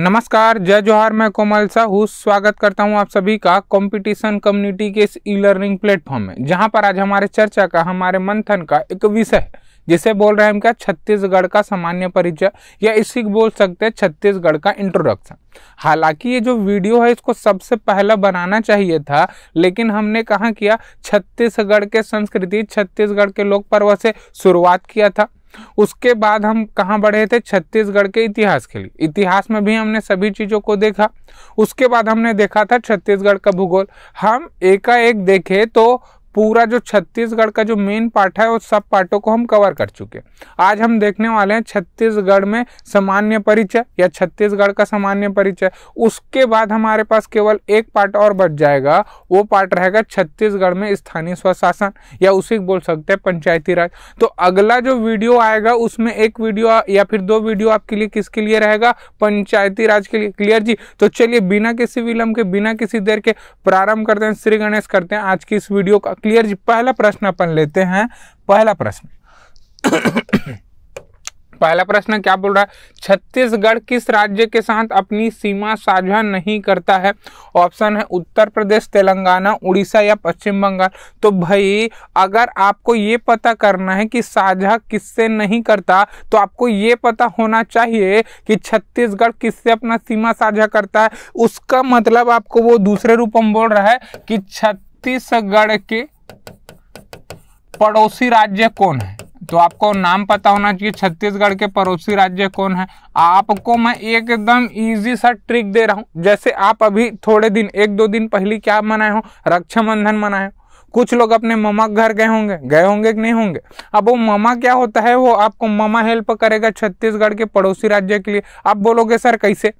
नमस्कार जय जोहार मैं कोमल साहू स्वागत करता हूं आप सभी का कंपटीशन कम्युनिटी के इस ई लर्निंग प्लेटफॉर्म में जहां पर आज हमारे चर्चा का हमारे मंथन का एक विषय जिसे बोल रहे हैं हम क्या छत्तीसगढ़ का सामान्य परिचय या इसी बोल सकते हैं छत्तीसगढ़ का इंट्रोडक्शन हालांकि ये जो वीडियो है इसको सबसे पहला बनाना चाहिए था लेकिन हमने कहा किया छत्तीसगढ़ के संस्कृति छत्तीसगढ़ के लोक पर्व से शुरुआत किया था उसके बाद हम कहाँ बढ़े थे छत्तीसगढ़ के इतिहास के लिए इतिहास में भी हमने सभी चीज़ों को देखा उसके बाद हमने देखा था छत्तीसगढ़ का भूगोल हम एकाएक देखे तो पूरा जो छत्तीसगढ़ का जो मेन पार्ट है वो सब पार्टों को हम कवर कर चुके हैं आज हम देखने वाले हैं छत्तीसगढ़ में सामान्य परिचय या छत्तीसगढ़ का सामान्य परिचय उसके बाद हमारे पास केवल एक पार्ट और बच जाएगा वो पार्ट रहेगा छत्तीसगढ़ में स्थानीय स्वशासन या उसी बोल सकते हैं पंचायती राज तो अगला जो वीडियो आएगा उसमें एक वीडियो या फिर दो वीडियो आपके लिए किसके लिए रहेगा पंचायती राज के लिए क्लियर जी तो चलिए बिना किसी विलंब के बिना किसी देर के प्रारंभ करते हैं श्री गणेश करते हैं आज की इस वीडियो का क्लियर जी पहला प्रश्न अपन लेते हैं पहला प्रश्न पहला प्रश्न क्या बोल रहा है छत्तीसगढ़ किस राज्य के साथ अपनी सीमा साझा नहीं करता है ऑप्शन है उत्तर प्रदेश तेलंगाना उड़ीसा या पश्चिम बंगाल तो भाई अगर आपको ये पता करना है कि साझा किससे नहीं करता तो आपको ये पता होना चाहिए कि छत्तीसगढ़ किससे अपना सीमा साझा करता है उसका मतलब आपको वो दूसरे रूप में बोल रहा है कि छत्तीस छत्तीसगढ़ के पड़ोसी राज्य कौन है तो आपको नाम पता होना चाहिए छत्तीसगढ़ के पड़ोसी राज्य कौन है आपको मैं एकदम इजी सा ट्रिक दे रहा हूँ जैसे आप अभी थोड़े दिन एक दो दिन पहले क्या मनाए हो रक्षाबंधन मनाए हो कुछ लोग अपने ममा घर गए होंगे गए होंगे कि नहीं होंगे अब वो ममा क्या होता है वो आपको ममा हेल्प करेगा छत्तीसगढ़ के पड़ोसी राज्य के लिए आप बोलोगे सर कैसे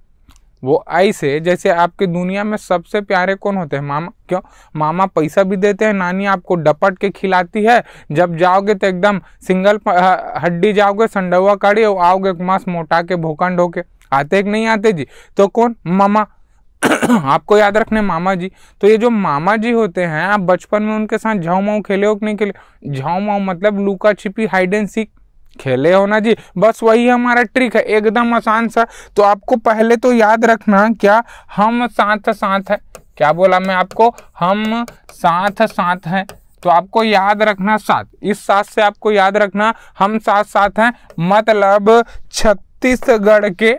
वो आई से जैसे आपके दुनिया में सबसे प्यारे कौन होते हैं मामा क्यों मामा पैसा भी देते हैं नानी आपको डपट के खिलाती है जब जाओगे तो एकदम सिंगल हड्डी जाओगे संडवा काड़ी और आओगे एक मास मोटा के भूखंड ढोके आते कि नहीं आते जी तो कौन मामा आपको याद रखने मामा जी तो ये जो मामा जी होते हैं आप बचपन में उनके साथ झाऊ माऊ खेले हो कि नहीं खेले झाऊ माऊ मतलब लूका छिपी हाइड एंड सीख खेले हो ना जी बस वही हमारा ट्रिक है एकदम आसान सा तो आपको पहले तो याद रखना क्या हम साथ साथ है क्या बोला मैं आपको हम साथ साथ हैं तो आपको याद रखना साथ इस साथ से आपको याद रखना हम साथ साथ हैं मतलब छत्तीसगढ़ के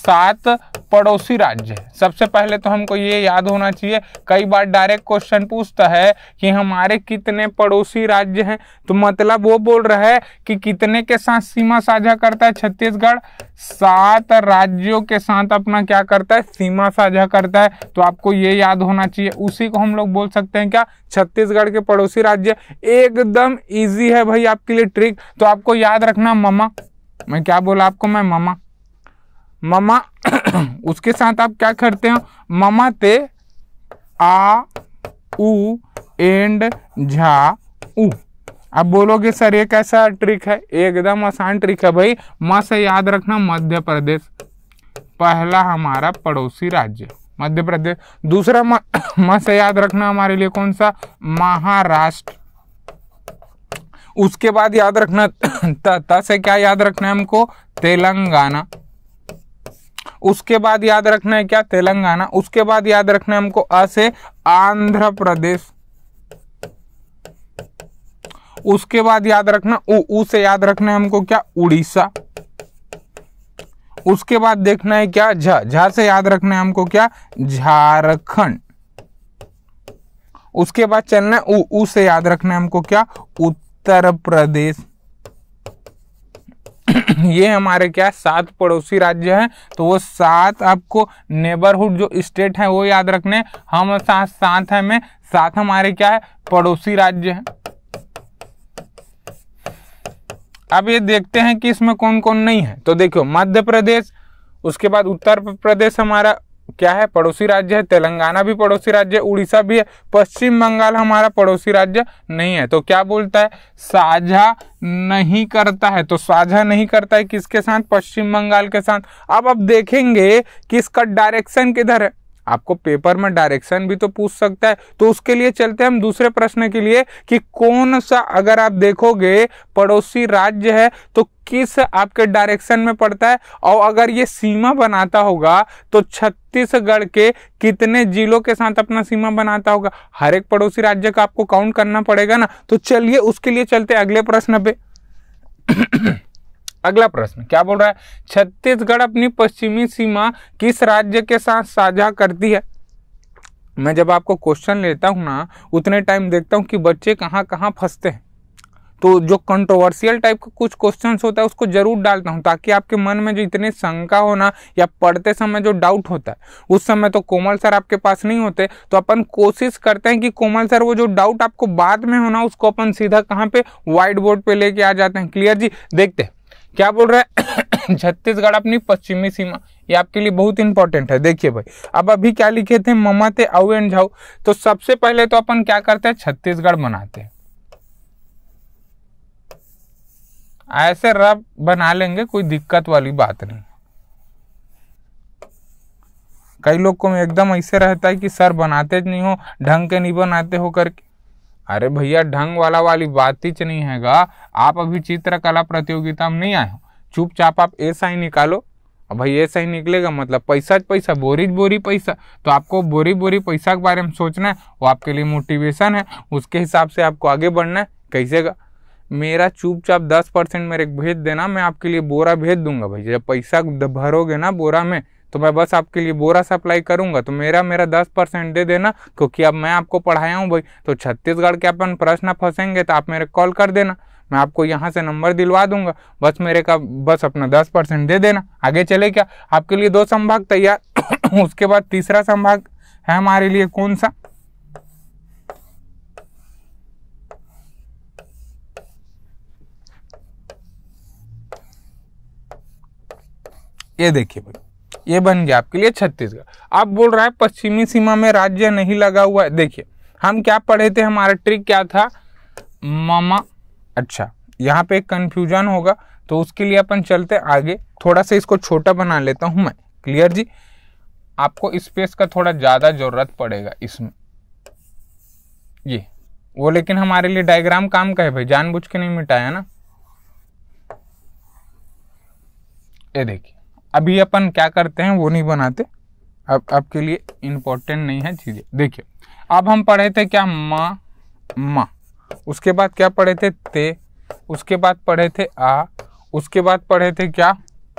सात पड़ोसी राज्य है सबसे पहले तो हमको ये याद होना चाहिए कई बार डायरेक्ट क्वेश्चन पूछता है कि हमारे कितने पड़ोसी राज्य हैं तो मतलब वो बोल रहा है कि कितने के साथ सीमा साझा करता है छत्तीसगढ़ सात राज्यों के साथ अपना क्या करता है सीमा साझा करता है तो आपको ये याद होना चाहिए उसी को हम लोग बोल सकते हैं क्या छत्तीसगढ़ के पड़ोसी राज्य एकदम ईजी है भाई आपके लिए ट्रिक तो आपको याद रखना ममा मैं क्या बोला आपको मैं ममा ममा उसके साथ आप क्या करते हो ममा ते आ उ एंड झा उ अब बोलोगे सर ये कैसा ट्रिक है एकदम आसान ट्रिक है भाई म से याद रखना मध्य प्रदेश पहला हमारा पड़ोसी राज्य मध्य प्रदेश दूसरा म, से याद रखना हमारे लिए कौन सा महाराष्ट्र उसके बाद याद रखना त से क्या याद रखना है हमको तेलंगाना उसके बाद याद रखना है क्या तेलंगाना उसके बाद याद रखना है हमको अ से आंध्र प्रदेश उसके बाद याद रखना उ उ से याद रखना है हमको क्या उड़ीसा उसके बाद देखना है क्या झा झा से याद रखना है हमको क्या झारखंड उसके बाद चलना है उ उ से याद रखना है हमको क्या उत्तर प्रदेश ये हमारे क्या है सात पड़ोसी राज्य हैं तो वो सात आपको नेबरहुड जो स्टेट है वो याद रखने हम साथ सात है में सात हमारे क्या है पड़ोसी राज्य हैं अब ये देखते हैं कि इसमें कौन कौन नहीं है तो देखो मध्य प्रदेश उसके बाद उत्तर प्रदेश हमारा क्या है पड़ोसी राज्य है तेलंगाना भी पड़ोसी राज्य है उड़ीसा भी है पश्चिम बंगाल हमारा पड़ोसी राज्य नहीं है तो क्या बोलता है साझा नहीं करता है तो साझा नहीं करता है किसके साथ पश्चिम बंगाल के साथ अब अब देखेंगे कि इसका डायरेक्शन किधर है आपको पेपर में डायरेक्शन भी तो पूछ सकता है तो उसके लिए चलते हम दूसरे प्रश्न के लिए कि कौन सा अगर आप देखोगे पड़ोसी राज्य है तो किस आपके डायरेक्शन में पड़ता है और अगर ये सीमा बनाता होगा तो छत्तीसगढ़ के कितने जिलों के साथ अपना सीमा बनाता होगा हर एक पड़ोसी राज्य का आपको काउंट करना पड़ेगा ना तो चलिए उसके लिए चलते अगले प्रश्न पे अगला प्रश्न क्या बोल रहा है छत्तीसगढ़ अपनी पश्चिमी सीमा किस राज्य के साथ साझा करती है मैं जब आपको क्वेश्चन लेता हूँ ना उतने टाइम देखता हूँ कि बच्चे कहाँ कहाँ फंसते हैं तो जो कंट्रोवर्सियल टाइप का कुछ क्वेश्चन होता है उसको जरूर डालता हूँ ताकि आपके मन में जो इतनी शंका होना या पढ़ते समय जो डाउट होता है उस समय तो कोमल सर आपके पास नहीं होते तो अपन कोशिश करते हैं कि कोमल सर वो जो डाउट आपको बाद में होना उसको अपन सीधा कहाँ पे व्हाइट बोर्ड पे लेके आ जाते हैं क्लियर जी देखते हैं क्या बोल रहा है छत्तीसगढ़ अपनी पश्चिमी सीमा ये आपके लिए बहुत इंपॉर्टेंट है देखिए भाई अब अभी क्या लिखे थे ममाते आउ एंड झाऊ तो सबसे पहले तो अपन क्या करते हैं छत्तीसगढ़ बनाते हैं ऐसे रब बना लेंगे कोई दिक्कत वाली बात नहीं कई लोग को एकदम ऐसे रहता है कि सर बनाते नहीं हो ढंग के नहीं बनाते हो करके अरे भैया ढंग वाला वाली बात ही नहीं है गा आप अभी चित्रकला प्रतियोगिता में नहीं आए हो चुपचाप आप ऐसा ही निकालो भाई ऐसा ही निकलेगा मतलब पैसा पैसा बोरी बोरी पैसा तो आपको बोरी बोरी पैसा के बारे में सोचना है वो आपके लिए मोटिवेशन है उसके हिसाब से आपको आगे बढ़ना है कैसे गा? मेरा चुपचाप दस परसेंट मेरे भेज देना मैं आपके लिए बोरा भेज दूंगा भाई जब पैसा भरोगे ना बोरा में तो मैं बस आपके लिए बोरा सप्लाई करूंगा तो मेरा मेरा दस परसेंट दे देना क्योंकि अब मैं आपको पढ़ाया हूँ भाई तो छत्तीसगढ़ के अपन प्रश्न फंसेंगे तो आप मेरे कॉल कर देना मैं आपको यहाँ से नंबर दिलवा दूंगा बस मेरे का बस अपना दस परसेंट दे देना आगे चले क्या आपके लिए दो संभाग तैयार उसके बाद तीसरा संभाग है हमारे लिए कौन सा ये देखिए भाई ये बन गया आपके लिए छत्तीसगढ़ आप बोल रहा है पश्चिमी सीमा में राज्य नहीं लगा हुआ है देखिए हम क्या पढ़े थे हमारा ट्रिक क्या था मामा अच्छा यहाँ पे कंफ्यूजन होगा तो उसके लिए अपन चलते आगे थोड़ा सा इसको छोटा बना लेता हूँ मैं क्लियर जी आपको स्पेस का थोड़ा ज़्यादा ज़रूरत पड़ेगा इसमें ये वो लेकिन हमारे लिए डायग्राम काम का है भाई जानबूझ के नहीं मिटाया ना ये देखिए अभी अपन क्या करते हैं वो नहीं बनाते अब आपके लिए इम्पोर्टेंट नहीं है चीज़ें देखिए अब हम पढ़े थे क्या मा मा उसके बाद क्या पढ़े थे ते उसके बाद पढ़े थे आ उसके बाद पढ़े थे क्या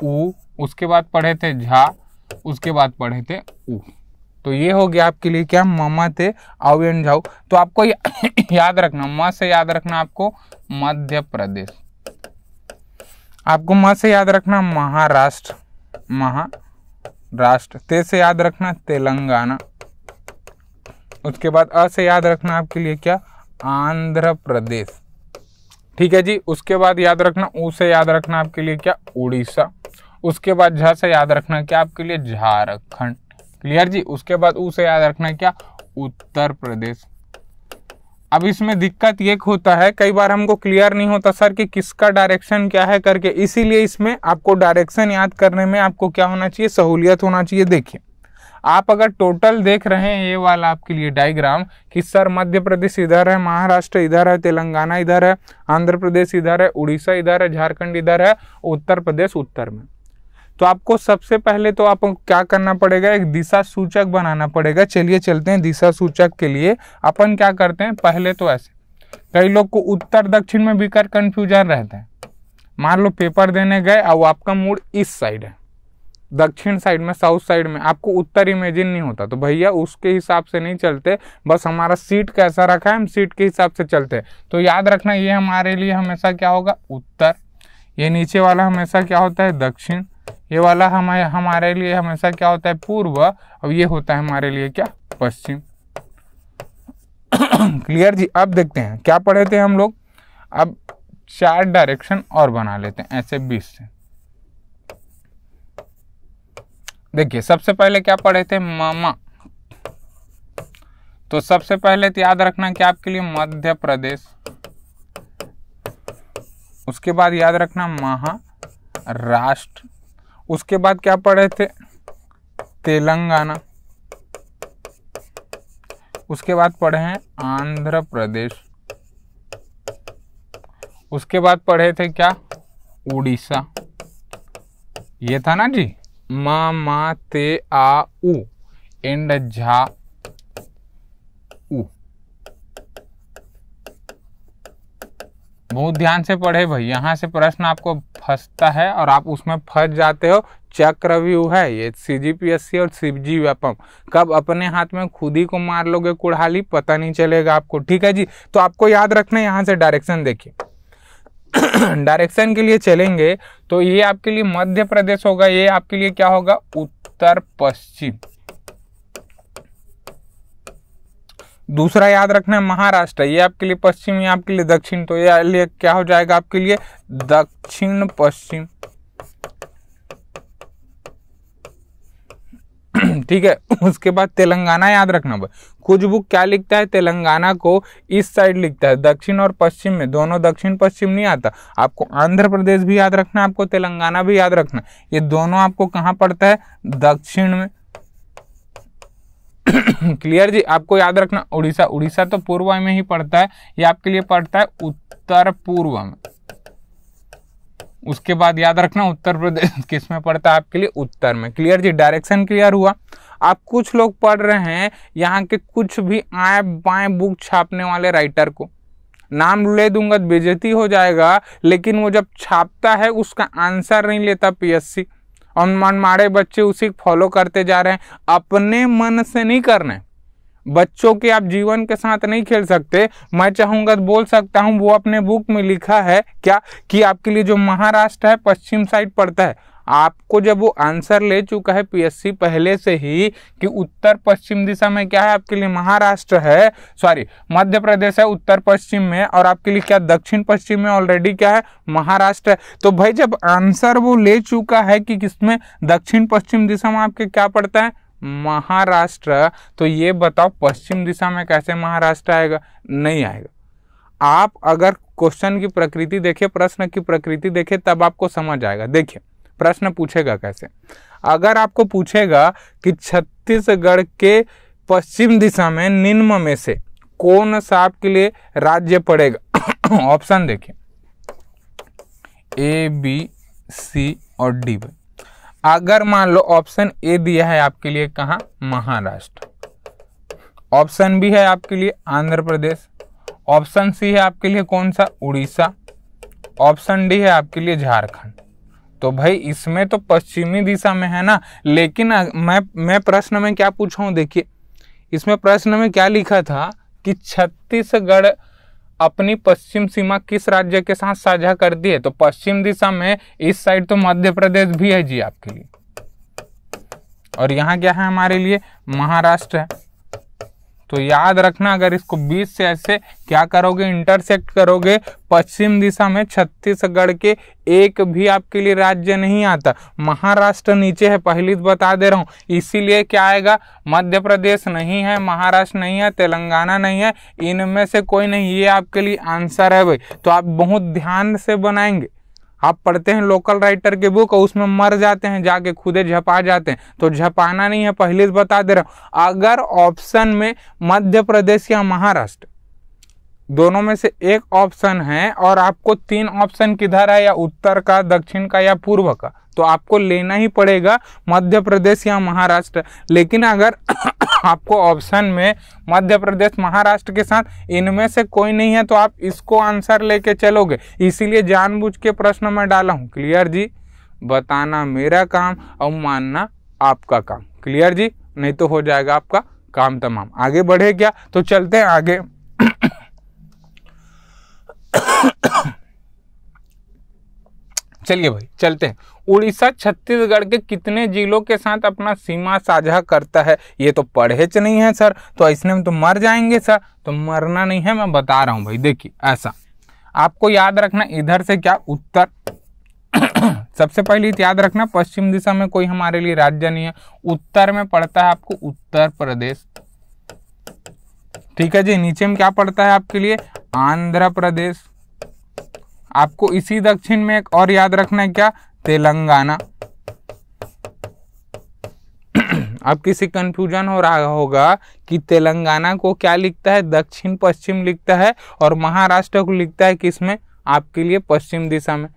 ऊ उसके बाद पढ़े थे झा उसके बाद पढ़े थे उ तो ये हो गया आपके लिए क्या मामा थे आऊ एंड झाऊ तो आपको याद रखना म से याद रखना आपको मध्य प्रदेश आपको म से याद रखना महाराष्ट्र महाराष्ट्र ते से याद रखना तेलंगाना उसके बाद अ से याद रखना आपके लिए क्या आंध्र प्रदेश ठीक है जी उसके बाद याद रखना ऊ से याद रखना आपके लिए क्या उड़ीसा उसके बाद झा से याद रखना क्या आपके लिए झारखंड क्लियर जी उसके बाद ऊ से याद रखना क्या उत्तर प्रदेश अब इसमें दिक्कत ये होता है कई बार हमको क्लियर नहीं होता सर कि किसका डायरेक्शन क्या है करके इसीलिए इसमें आपको डायरेक्शन याद करने में आपको क्या होना चाहिए सहूलियत होना चाहिए देखिए आप अगर टोटल देख रहे हैं ये वाला आपके लिए डायग्राम कि सर मध्य प्रदेश इधर है महाराष्ट्र इधर है तेलंगाना इधर है आंध्र प्रदेश इधर है उड़ीसा इधर है झारखंड इधर है उत्तर प्रदेश उत्तर में तो आपको सबसे पहले तो आपको क्या करना पड़ेगा एक दिशा सूचक बनाना पड़ेगा चलिए चलते हैं दिशा सूचक के लिए अपन क्या करते हैं पहले तो ऐसे कई लोग को उत्तर दक्षिण में कर कन्फ्यूजन रहता है मान लो पेपर देने गए और आपका मूड इस साइड है दक्षिण साइड में साउथ साइड में आपको उत्तर इमेजिन नहीं होता तो भैया उसके हिसाब से नहीं चलते बस हमारा सीट कैसा रखा है हम सीट के हिसाब से चलते तो याद रखना ये हमारे लिए हमेशा क्या होगा उत्तर ये नीचे वाला हमेशा क्या होता है दक्षिण ये वाला हमारे हमारे लिए हमेशा क्या होता है पूर्व और ये होता है हमारे लिए क्या पश्चिम क्लियर जी अब देखते हैं क्या पढ़े थे हम लोग अब चार डायरेक्शन और बना लेते हैं ऐसे बीस से देखिए सबसे पहले क्या पढ़े थे मामा तो सबसे पहले तो याद रखना कि आपके लिए मध्य प्रदेश उसके बाद याद रखना महाराष्ट्र उसके बाद क्या पढ़े थे तेलंगाना उसके बाद पढ़े हैं आंध्र प्रदेश उसके बाद पढ़े थे क्या उड़ीसा ये था ना जी म मा ते आ उ एंड झा बहुत ध्यान से पढ़े भाई यहाँ से प्रश्न आपको फंसता है और आप उसमें फंस जाते हो चक्रव्यू है ये सी जी पी एस सी और सी जी व्यापम कब अपने हाथ में खुद ही को मार लोगे कुड़ाली पता नहीं चलेगा आपको ठीक है जी तो आपको याद रखना है यहाँ से डायरेक्शन देखिए डायरेक्शन के लिए चलेंगे तो ये आपके लिए मध्य प्रदेश होगा ये आपके लिए क्या होगा उत्तर पश्चिम दूसरा याद रखना है महाराष्ट्र ये आपके लिए पश्चिम ये आपके लिए दक्षिण तो ये लिए क्या हो जाएगा आपके लिए दक्षिण पश्चिम ठीक है उसके बाद तेलंगाना याद रखना कुछ बुक क्या लिखता है तेलंगाना को इस साइड लिखता है दक्षिण और पश्चिम में दोनों दक्षिण पश्चिम नहीं आता आपको आंध्र प्रदेश भी याद रखना आपको तेलंगाना भी याद रखना ये दोनों आपको कहाँ पड़ता है दक्षिण में क्लियर जी आपको याद रखना उड़ीसा उड़ीसा तो पूर्व में ही पड़ता है ये आपके लिए पड़ता है उत्तर पूर्व में उसके बाद याद रखना उत्तर प्रदेश किस में पड़ता है आपके लिए उत्तर में क्लियर जी डायरेक्शन क्लियर हुआ आप कुछ लोग पढ़ रहे हैं यहाँ के कुछ भी आए बाएं बुक छापने वाले राइटर को नाम ले दूंगा बेजती हो जाएगा लेकिन वो जब छापता है उसका आंसर नहीं लेता पीएससी और मनमाड़े बच्चे उसी फॉलो करते जा रहे हैं अपने मन से नहीं कर रहे बच्चों के आप जीवन के साथ नहीं खेल सकते मैं चाहूंगा तो बोल सकता हूँ वो अपने बुक में लिखा है क्या कि आपके लिए जो महाराष्ट्र है पश्चिम साइड पड़ता है आपको जब वो आंसर ले चुका है पीएससी पहले से ही कि उत्तर पश्चिम दिशा में क्या है आपके लिए महाराष्ट्र है सॉरी मध्य प्रदेश है उत्तर पश्चिम में और आपके लिए क्या दक्षिण पश्चिम में ऑलरेडी क्या है महाराष्ट्र है तो भाई जब आंसर वो ले चुका है कि किसमें दक्षिण पश्चिम दिशा में आपके क्या पड़ता है महाराष्ट्र तो ये बताओ पश्चिम दिशा में कैसे महाराष्ट्र आएगा नहीं आएगा आप अगर क्वेश्चन की प्रकृति देखे प्रश्न की प्रकृति देखे तब आपको समझ आएगा देखिए प्रश्न पूछेगा कैसे अगर आपको पूछेगा कि छत्तीसगढ़ के पश्चिम दिशा में निम्न में से कौन सा आपके लिए राज्य पड़ेगा ऑप्शन देखिए ए बी सी और डी अगर मान लो ऑप्शन ए दिया है आपके लिए कहा महाराष्ट्र ऑप्शन बी है आपके लिए आंध्र प्रदेश ऑप्शन सी है आपके लिए कौन सा उड़ीसा ऑप्शन डी है आपके लिए झारखंड तो भाई इसमें तो पश्चिमी दिशा में है ना लेकिन मैं मैं प्रश्न में क्या पूछा हूँ देखिए इसमें प्रश्न में क्या लिखा था कि छत्तीसगढ़ अपनी पश्चिम सीमा किस राज्य के साथ साझा करती है तो पश्चिम दिशा में इस साइड तो मध्य प्रदेश भी है जी आपके लिए और यहाँ क्या है हमारे लिए महाराष्ट्र है तो याद रखना अगर इसको बीच से ऐसे क्या करोगे इंटरसेक्ट करोगे पश्चिम दिशा में छत्तीसगढ़ के एक भी आपके लिए राज्य नहीं आता महाराष्ट्र नीचे है पहली तो बता दे रहा हूँ इसीलिए क्या आएगा मध्य प्रदेश नहीं है महाराष्ट्र नहीं है तेलंगाना नहीं है इनमें से कोई नहीं ये आपके लिए आंसर है भाई तो आप बहुत ध्यान से बनाएंगे आप पढ़ते हैं लोकल राइटर के बुक और उसमें मर जाते हैं जाके खुदे झपा जाते हैं तो झपाना नहीं है पहले बता दे रहा हूँ अगर ऑप्शन में मध्य प्रदेश या महाराष्ट्र दोनों में से एक ऑप्शन है और आपको तीन ऑप्शन किधर है या उत्तर का दक्षिण का या पूर्व का तो आपको लेना ही पड़ेगा मध्य प्रदेश या महाराष्ट्र लेकिन अगर आपको ऑप्शन में मध्य प्रदेश महाराष्ट्र के साथ इनमें से कोई नहीं है तो आप इसको आंसर लेके चलोगे इसीलिए जानबूझ के प्रश्न में डाला हूँ क्लियर जी बताना मेरा काम और मानना आपका काम क्लियर जी नहीं तो हो जाएगा आपका काम तमाम आगे बढ़े क्या तो चलते हैं आगे चलिए भाई चलते हैं उड़ीसा छत्तीसगढ़ के कितने जिलों के साथ अपना सीमा साझा करता है ये तो परहेज नहीं है सर तो इसने में तो मर जाएंगे सर तो मरना नहीं है मैं बता रहा हूँ भाई देखिए ऐसा आपको याद रखना इधर से क्या उत्तर सबसे पहले तो याद रखना पश्चिम दिशा में कोई हमारे लिए राज्य नहीं है उत्तर में पड़ता है आपको उत्तर प्रदेश ठीक है जी नीचे में क्या पड़ता है आपके लिए आंध्र प्रदेश आपको इसी दक्षिण में एक और याद रखना है क्या तेलंगाना अब किसी कंफ्यूजन हो रहा होगा कि तेलंगाना को क्या लिखता है दक्षिण पश्चिम लिखता है और महाराष्ट्र को लिखता है किसमें आपके लिए पश्चिम दिशा में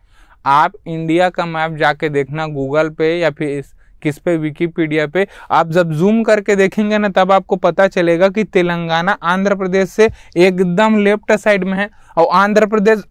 आप इंडिया का मैप जाके देखना गूगल पे या फिर किस पे विकीपीडिया पे आप जब जूम करके देखेंगे ना तब आपको पता चलेगा कि तेलंगाना आंध्र प्रदेश से एकदम लेफ्ट साइड में है और आंध्र प्रदेश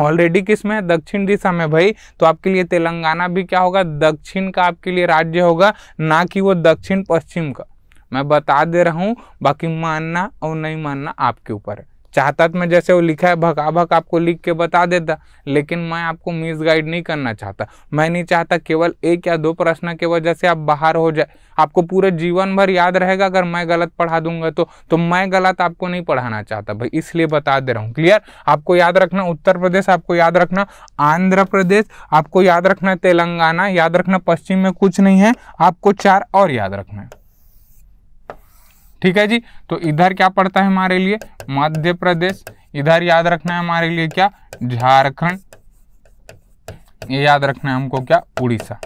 ऑलरेडी किस में है दक्षिण दिशा में भाई तो आपके लिए तेलंगाना भी क्या होगा दक्षिण का आपके लिए राज्य होगा ना कि वो दक्षिण पश्चिम का मैं बता दे रहा हूँ बाकी मानना और नहीं मानना आपके ऊपर है चाहता तो मैं जैसे वो लिखा है भगा भक आपको लिख के बता देता लेकिन मैं आपको मिस गाइड नहीं करना चाहता मैं नहीं चाहता केवल एक या दो प्रश्न के वजह से आप बाहर हो जाए आपको पूरे जीवन भर याद रहेगा अगर मैं गलत पढ़ा दूंगा तो तो मैं गलत आपको नहीं पढ़ाना चाहता भाई इसलिए बता दे रहा हूँ क्लियर आपको याद रखना उत्तर प्रदेश आपको याद रखना आंध्र प्रदेश आपको याद रखना तेलंगाना याद रखना पश्चिम में कुछ नहीं है आपको चार और याद रखना है ठीक है जी तो इधर क्या पड़ता है हमारे लिए मध्य प्रदेश इधर याद रखना है हमारे लिए क्या झारखंड ये याद रखना है हमको क्या उड़ीसा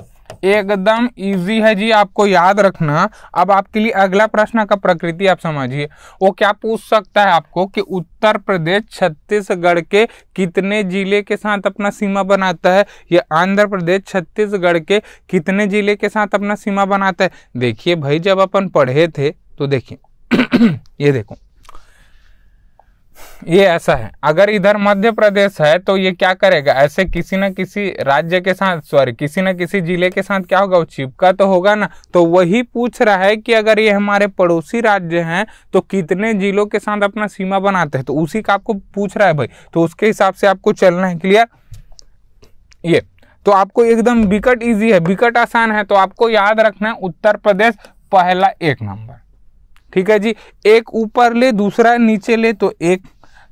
एकदम इजी है जी आपको याद रखना अब आपके लिए अगला प्रश्न का प्रकृति आप समझिए वो क्या पूछ सकता है आपको कि उत्तर प्रदेश छत्तीसगढ़ के कितने जिले के साथ अपना सीमा बनाता है या आंध्र प्रदेश छत्तीसगढ़ के कितने जिले के साथ अपना सीमा बनाता है देखिए भाई जब अपन पढ़े थे तो देखिए ये देखो ये ऐसा है अगर इधर मध्य प्रदेश है तो ये क्या करेगा ऐसे किसी न किसी राज्य के साथ सॉरी किसी ना किसी जिले के साथ क्या होगा वो चिपका तो होगा ना तो वही पूछ रहा है कि अगर ये हमारे पड़ोसी राज्य हैं तो कितने जिलों के साथ अपना सीमा बनाते हैं तो उसी का आपको पूछ रहा है भाई तो उसके हिसाब से आपको चलना है क्लियर ये तो आपको एकदम विकट ईजी है विकट आसान है तो आपको याद रखना है उत्तर प्रदेश पहला एक नंबर ठीक है जी एक ऊपर ले दूसरा नीचे ले तो एक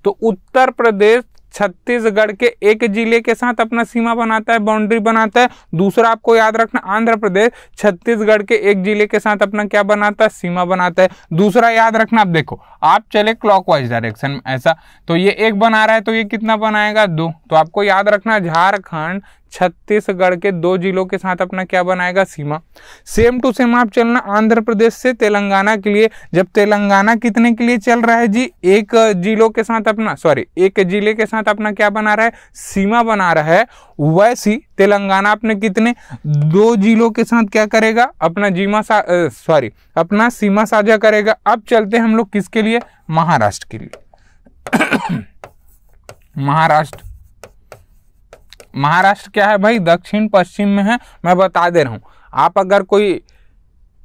तो उत्तर प्रदेश छत्तीसगढ़ के एक जिले के साथ अपना सीमा बनाता है बाउंड्री बनाता है दूसरा आपको याद रखना आंध्र प्रदेश छत्तीसगढ़ के एक जिले के साथ अपना क्या बनाता है सीमा बनाता है दूसरा याद रखना आप देखो आप चले क्लॉकवाइज डायरेक्शन में ऐसा तो ये एक बना रहा है तो ये कितना बनाएगा दो तो आपको याद रखना झारखंड छत्तीसगढ़ के दो जिलों के साथ अपना क्या बनाएगा सीमा सेम टू सेम आप चलना आंध्र प्रदेश से तेलंगाना के लिए जब तेलंगाना कितने के लिए चल रहा है जी एक जिलों के साथ अपना सॉरी एक जिले के साथ अपना क्या बना रहा है सीमा बना रहा है वैसी तेलंगाना अपने कितने दो जिलों के साथ क्या करेगा अपना जीमा सॉरी अपना सीमा साझा करेगा अब चलते हम लोग किसके लिए महाराष्ट्र के लिए महाराष्ट्र महाराष्ट्र क्या है भाई दक्षिण पश्चिम में है मैं बता दे रहा हूँ आप अगर कोई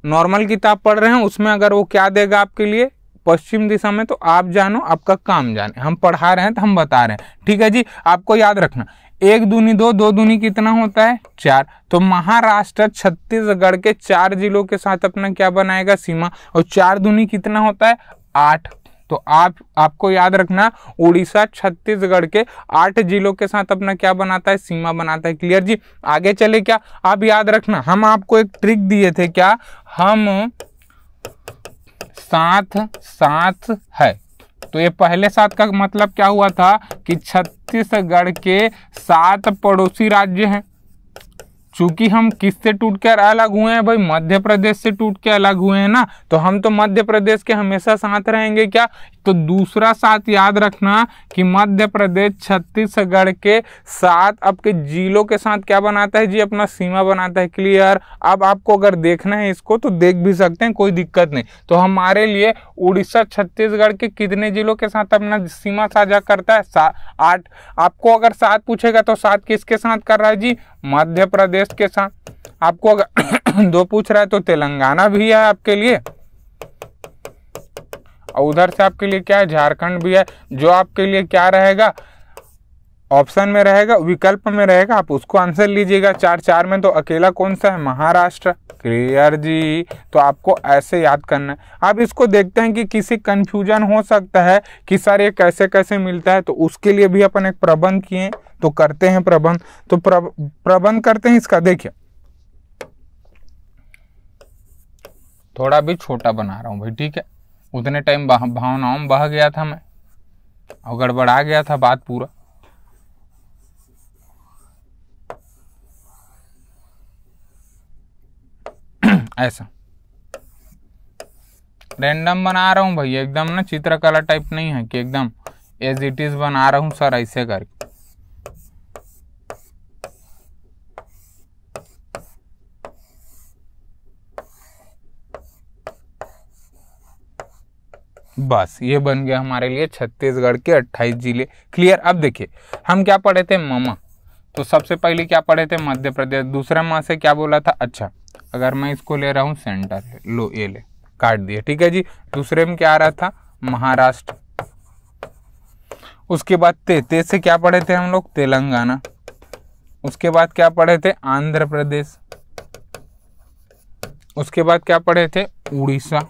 नॉर्मल किताब पढ़ रहे हैं उसमें अगर वो क्या देगा आपके लिए पश्चिम दिशा में तो आप जानो आपका काम जाने हम पढ़ा रहे हैं तो हम बता रहे हैं ठीक है जी आपको याद रखना एक दूनी दो दो दूनी कितना होता है चार तो महाराष्ट्र छत्तीसगढ़ के चार जिलों के साथ अपना क्या बनाएगा सीमा और चार दूनी कितना होता है आठ तो आप आपको याद रखना उड़ीसा छत्तीसगढ़ के आठ जिलों के साथ अपना क्या बनाता है सीमा बनाता है क्लियर जी आगे चले क्या आप याद रखना हम आपको एक ट्रिक दिए थे क्या हम साथ साथ है तो ये पहले साथ का मतलब क्या हुआ था कि छत्तीसगढ़ के सात पड़ोसी राज्य हैं चूंकि हम किससे टूट के अलग हुए हैं भाई मध्य प्रदेश से टूट के अलग हुए हैं ना तो हम तो मध्य प्रदेश के हमेशा साथ रहेंगे क्या तो दूसरा साथ याद रखना कि मध्य प्रदेश छत्तीसगढ़ के साथ आपके जिलों के साथ क्या बनाता है जी अपना सीमा बनाता है क्लियर अब आपको अगर देखना है इसको तो देख भी सकते हैं कोई दिक्कत नहीं तो हमारे लिए उड़ीसा छत्तीसगढ़ के कितने जिलों के साथ अपना सीमा साझा करता है आठ आपको अगर सात पूछेगा तो सात किसके साथ कर रहा है जी मध्य प्रदेश के साथ आपको अगर दो पूछ रहा है तो तेलंगाना भी है आपके लिए और उधर से आपके लिए क्या है झारखंड भी है जो आपके लिए क्या रहेगा ऑप्शन में रहेगा विकल्प में रहेगा आप उसको आंसर लीजिएगा चार चार में तो अकेला कौन सा है महाराष्ट्र क्लियर जी तो आपको ऐसे याद करना है आप इसको देखते हैं कि किसी कंफ्यूजन हो सकता है कि सर ये कैसे कैसे मिलता है तो उसके लिए भी अपन एक प्रबंध किए तो करते हैं प्रबंध तो प्रबंध करते हैं इसका देखिए थोड़ा भी छोटा बना रहा हूं भाई ठीक है उतने टाइम भावनाओं में बह गया था मैं और गड़बड़ा गया था बात पूरा ऐसा रैंडम बना रहा हूं भाई एकदम ना चित्रकला टाइप नहीं है कि एकदम एज इट इज़ बना रहा हूं सर ऐसे करके बस ये बन गया हमारे लिए छत्तीसगढ़ के 28 जिले क्लियर अब देखिए हम क्या पढ़े थे ममा तो सबसे पहले क्या पढ़े थे मध्य प्रदेश दूसरा माह से क्या बोला था अच्छा अगर मैं इसको ले रहा हूँ सेंटर लो ये ले काट दिया ठीक है जी दूसरे में क्या आ रहा था महाराष्ट्र उसके बाद ते ते से क्या पढ़े थे हम लोग तेलंगाना उसके बाद क्या पढ़े थे आंध्र प्रदेश उसके बाद क्या पढ़े थे उड़ीसा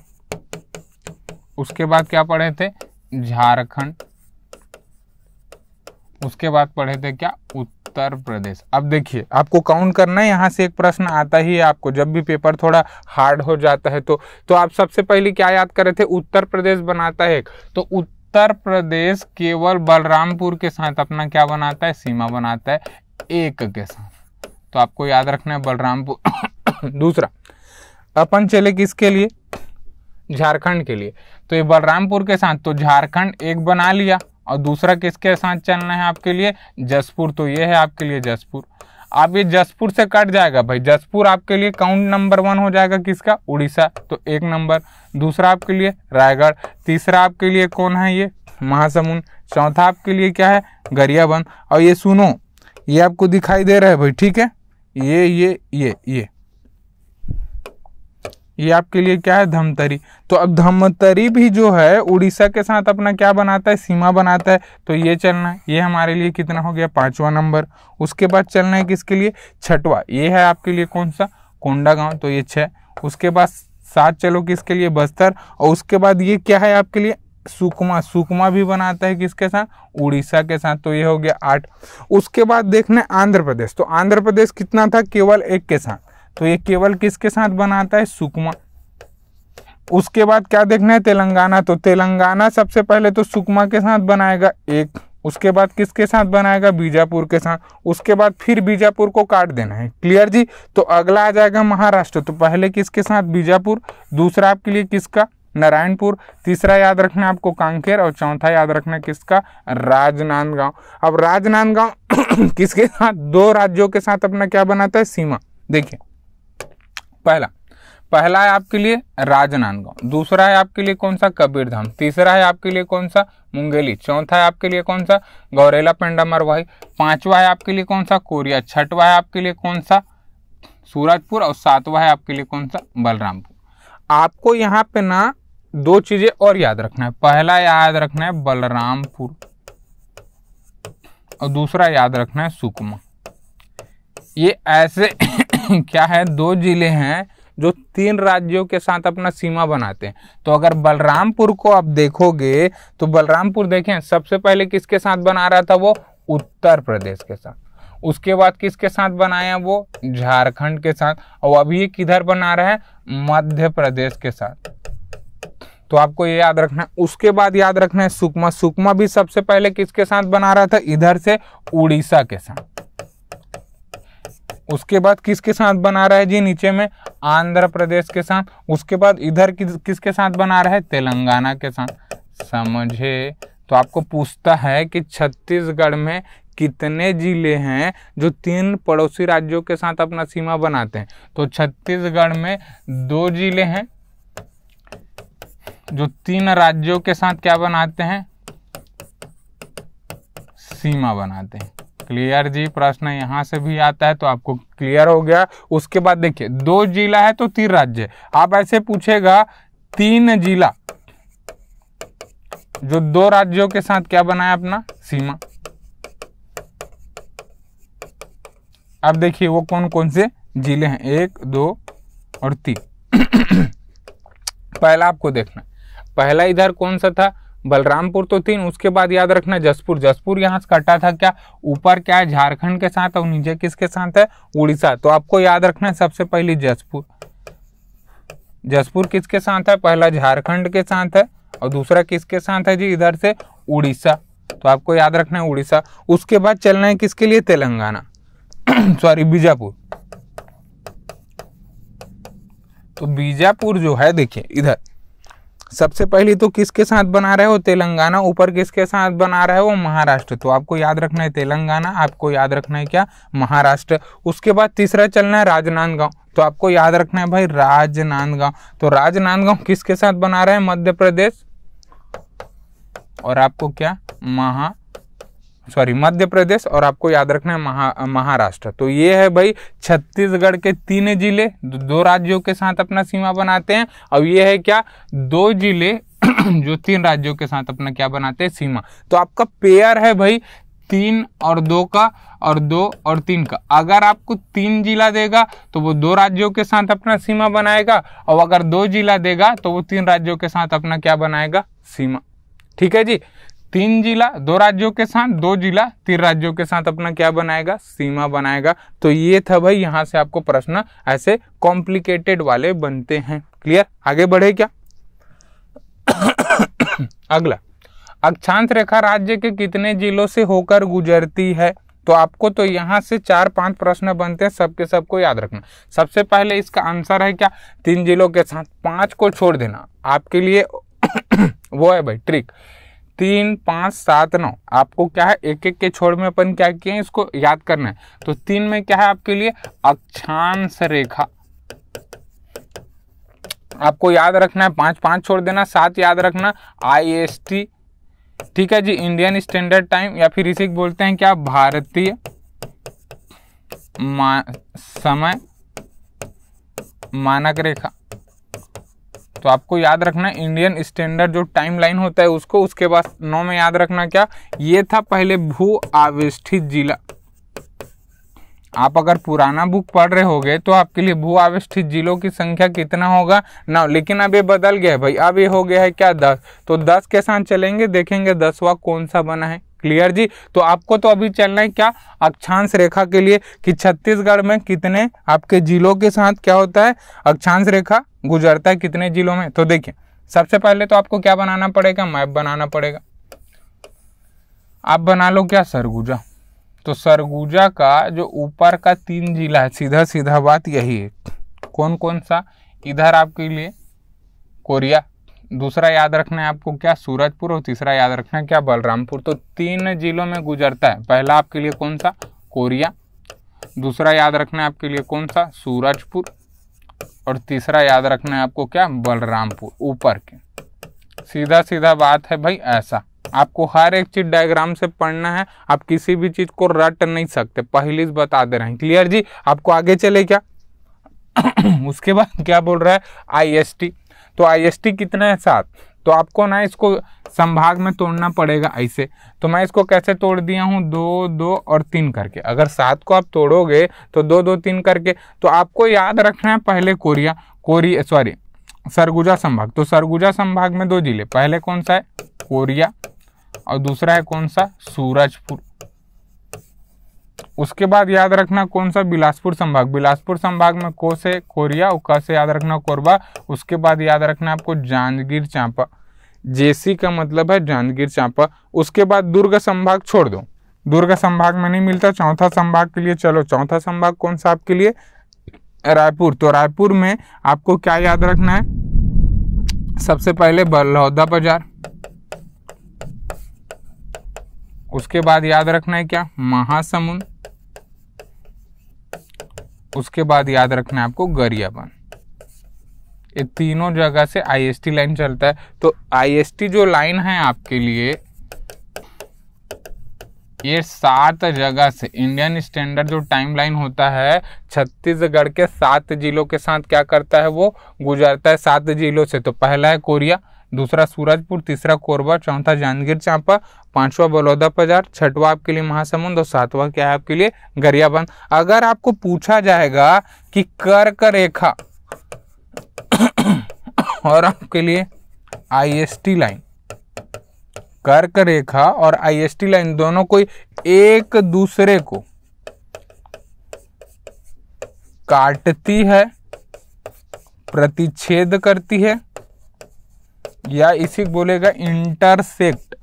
उसके बाद क्या पढ़े थे झारखंड उसके बाद पढ़े थे क्या उत्तर प्रदेश अब देखिए आपको काउंट करना है यहाँ से एक प्रश्न आता ही है आपको जब भी पेपर थोड़ा हार्ड हो जाता है तो तो आप सबसे पहले क्या याद कर रहे थे उत्तर प्रदेश बनाता है तो उत्तर प्रदेश केवल बलरामपुर के साथ अपना क्या बनाता है सीमा बनाता है एक के साथ तो आपको याद रखना है बलरामपुर दूसरा अपन चले किसके लिए झारखंड के लिए तो ये बलरामपुर के साथ तो झारखंड एक बना लिया और दूसरा किसके साथ चलना है आपके लिए जसपुर तो ये है आपके लिए जसपुर आप ये जसपुर से कट जाएगा भाई जसपुर आपके लिए काउंट नंबर वन हो जाएगा किसका उड़ीसा तो एक नंबर दूसरा आपके लिए रायगढ़ तीसरा आपके लिए कौन है ये महासमुंद चौथा आपके लिए क्या है गरियाबंद और ये सुनो ये आपको दिखाई दे रहा है भाई ठीक है ये ये ये ये ये आपके लिए क्या है धमतरी तो अब धमतरी भी जो है उड़ीसा के साथ अपना क्या बनाता है सीमा बनाता है तो ये चलना है ये हमारे लिए कितना हो गया पाँचवा नंबर उसके बाद चलना है किसके लिए छठवा ये है आपके लिए कौन सा कोंडा तो ये छः उसके बाद सात चलो किसके लिए बस्तर और उसके बाद ये क्या है आपके लिए सुकमा सुकमा भी बनाता है किसके साथ उड़ीसा के साथ तो ये हो गया आठ उसके बाद देखना है आंध्र प्रदेश तो आंध्र प्रदेश कितना था केवल एक के साथ तो ये केवल किसके साथ बनाता है सुकमा उसके बाद क्या देखना है तेलंगाना तो तेलंगाना सबसे पहले तो सुकमा के साथ बनाएगा एक उसके बाद किसके साथ बनाएगा बीजापुर के साथ उसके बाद फिर बीजापुर को काट देना है क्लियर जी तो अगला आ जाएगा महाराष्ट्र तो पहले किसके साथ बीजापुर दूसरा आपके लिए किसका नारायणपुर तीसरा याद रखना आपको कांकेर और चौथा याद रखना किसका राजनांदगांव अब राजनांदगांव किसके साथ दो राज्यों के साथ अपना क्या बनाता है सीमा देखिए पहला पहला है आपके लिए राजनांदगांव दूसरा है आपके लिए कौन सा कबीरधाम तीसरा है आपके लिए कौन सा मुंगेली चौथा है आपके लिए कौन सा गौरेला पेंडा मरवाही पांचवा है आपके लिए कौन सा कोरिया छठवा है आपके लिए कौन सा सूरजपुर और सातवा है आपके लिए कौन सा बलरामपुर आपको यहाँ पे ना दो चीज़ें और याद रखना है पहला याद रखना है बलरामपुर और दूसरा याद रखना है सुकमा ये ऐसे क्या है दो जिले हैं जो तीन राज्यों के साथ अपना सीमा बनाते हैं तो अगर बलरामपुर को आप देखोगे तो बलरामपुर देखें सबसे पहले किसके साथ बना रहा था वो उत्तर प्रदेश के साथ उसके बाद किसके साथ बनाया वो झारखंड के साथ और अभी ये किधर बना रहा है मध्य प्रदेश के साथ तो आपको ये याद रखना है उसके बाद याद रखना है सुकमा सुकमा भी सबसे पहले किसके साथ बना रहा था इधर से उड़ीसा के साथ उसके बाद किसके साथ बना रहा है जी नीचे में आंध्र प्रदेश के साथ उसके बाद इधर किसके साथ बना रहा है तेलंगाना के साथ समझे तो आपको पूछता है कि छत्तीसगढ़ में कितने जिले हैं जो तीन पड़ोसी राज्यों के साथ अपना सीमा बनाते हैं तो छत्तीसगढ़ में दो जिले हैं जो तीन राज्यों के साथ क्या बनाते हैं सीमा बनाते हैं क्लियर जी प्रश्न यहाँ से भी आता है तो आपको क्लियर हो गया उसके बाद देखिए दो जिला है तो तीन राज्य आप ऐसे पूछेगा तीन जिला जो दो राज्यों के साथ क्या बनाया अपना सीमा अब देखिए वो कौन कौन से जिले हैं एक दो और तीन पहला आपको देखना पहला इधर कौन सा था बलरामपुर तो तीन उसके बाद याद रखना जसपुर जसपुर यहाँ से कटा था क्या ऊपर क्या है झारखंड के साथ और नीचे किसके साथ है उड़ीसा तो आपको याद रखना है सबसे पहले जसपुर जसपुर किसके साथ है पहला झारखंड के साथ है और दूसरा किसके साथ है जी इधर से उड़ीसा तो आपको याद रखना है उड़ीसा उसके बाद चलना है किसके लिए तेलंगाना सॉरी बीजापुर तो बीजापुर जो है देखिए इधर सबसे पहले तो किसके साथ बना रहे हो तेलंगाना ऊपर किसके साथ बना रहे हो महाराष्ट्र तो आपको याद रखना है तेलंगाना आपको याद रखना है क्या महाराष्ट्र उसके बाद तीसरा चलना है राजनांदगांव तो आपको याद रखना है भाई राजनांदगांव तो राजनांदगांव किसके साथ बना रहे हैं मध्य प्रदेश और आपको क्या महा सॉरी मध्य प्रदेश और आपको याद रखना है महा महाराष्ट्र तो ये है भाई छत्तीसगढ़ के तीन जिले दो राज्यों के साथ अपना सीमा बनाते हैं और ये है क्या दो जिले जो तीन राज्यों के साथ अपना क्या बनाते हैं सीमा तो आपका पेयर है भाई तीन और दो का और दो और तीन का अगर आपको तीन जिला देगा तो वो दो राज्यों के साथ अपना सीमा बनाएगा और अगर दो जिला देगा तो वो तीन राज्यों के साथ अपना क्या बनाएगा सीमा ठीक है जी तीन जिला दो राज्यों के साथ दो जिला तीन राज्यों के साथ अपना क्या बनाएगा सीमा बनाएगा तो ये था भाई यहाँ से आपको प्रश्न ऐसे कॉम्प्लिकेटेड वाले बनते हैं क्लियर आगे बढ़े क्या अगला अक्षांश रेखा राज्य के कितने जिलों से होकर गुजरती है तो आपको तो यहाँ से चार पांच प्रश्न बनते हैं सबके सबको याद रखना सबसे पहले इसका आंसर है क्या तीन जिलों के साथ पांच को छोड़ देना आपके लिए वो है भाई ट्रिक तीन पाँच सात नौ आपको क्या है एक एक के छोड़ में अपन क्या किए इसको याद करना है तो तीन में क्या है आपके लिए अक्षांश रेखा आपको याद रखना है पांच पांच छोड़ देना सात याद रखना आई एस टी ठीक है जी इंडियन स्टैंडर्ड टाइम या फिर इसे बोलते हैं क्या भारतीय मा, समय मानक रेखा तो आपको याद रखना इंडियन स्टैंडर्ड जो टाइम लाइन होता है उसको उसके बाद नौ में याद रखना क्या ये था पहले भू आविष्ठित जिला आप अगर पुराना बुक पढ़ रहे होगे तो आपके लिए भू आविष्ठित जिलों की संख्या कितना होगा नौ लेकिन अब ये बदल गया है भाई अब ये हो गया है क्या दस तो दस के साथ चलेंगे देखेंगे दसवा कौन सा बना है क्लियर जी तो आपको तो अभी चलना है क्या अक्षांश रेखा के लिए कि छत्तीसगढ़ में कितने आपके जिलों के साथ क्या होता है अक्षांश रेखा गुजरता है कितने जिलों में तो देखिए सबसे पहले तो आपको क्या बनाना पड़ेगा मैप बनाना पड़ेगा आप बना लो क्या सरगुजा तो सरगुजा का जो ऊपर का तीन जिला है सीधा सीधा बात यही है कौन कौन सा इधर आपके लिए कोरिया दूसरा याद रखना है आपको क्या सूरजपुर और तीसरा याद रखना है क्या बलरामपुर तो तीन जिलों में गुजरता है पहला आपके लिए कौन सा कोरिया दूसरा याद रखना है आपके लिए कौन सा सूरजपुर और तीसरा याद रखना है आपको क्या बलरामपुर ऊपर के सीधा सीधा बात है भाई ऐसा आपको हर एक चीज डायग्राम से पढ़ना है आप किसी भी चीज को रट नहीं सकते पहले बता दे रहे हैं क्लियर जी आपको आगे चले क्या उसके बाद क्या बोल रहा है आईएसटी तो आईएसटी कितना है सात तो आपको ना इसको संभाग में तोड़ना पड़ेगा ऐसे तो मैं इसको कैसे तोड़ दिया हूँ दो दो और तीन करके अगर सात को आप तोड़ोगे तो दो दो तीन करके तो आपको याद रखना है पहले कोरिया कोरी सॉरी सरगुजा संभाग तो सरगुजा संभाग में दो जिले पहले कौन सा है कोरिया और दूसरा है कौन सा सूरजपुर उसके बाद याद रखना कौन सा बिलासपुर संभाग बिलासपुर संभाग में को से कोरिया उका से याद रखना कोरबा उसके बाद याद रखना आपको जांजगीर चांपा जेसी का मतलब है जांजगीर चांपा उसके बाद दुर्ग संभाग छोड़ दो दुर्ग संभाग में नहीं मिलता चौथा संभाग के लिए चलो चौथा संभाग कौन सा आपके लिए रायपुर तो रायपुर में आपको क्या याद रखना है सबसे पहले बल्लौदा बाजार उसके बाद याद रखना है क्या महासमुंद उसके बाद याद रखना है आपको गरियाबंद ये तीनों जगह से आईएसटी लाइन चलता है तो आईएसटी जो लाइन है आपके लिए ये सात जगह से इंडियन स्टैंडर्ड जो टाइम लाइन होता है छत्तीसगढ़ के सात जिलों के साथ क्या करता है वो गुजरता है सात जिलों से तो पहला है कोरिया दूसरा सूरजपुर तीसरा कोरबा चौथा जांजगीर चांपा पांचवा बलौदा बाजार छठवा आपके लिए महासमुंद और सातवा क्या है आपके लिए गरियाबंद अगर आपको पूछा जाएगा कि कर्क रेखा और आपके लिए आईएसटी लाइन कर्क रेखा और आईएसटी लाइन दोनों कोई एक दूसरे को काटती है प्रतिच्छेद करती है या इसी बोलेगा इंटरसेक्ट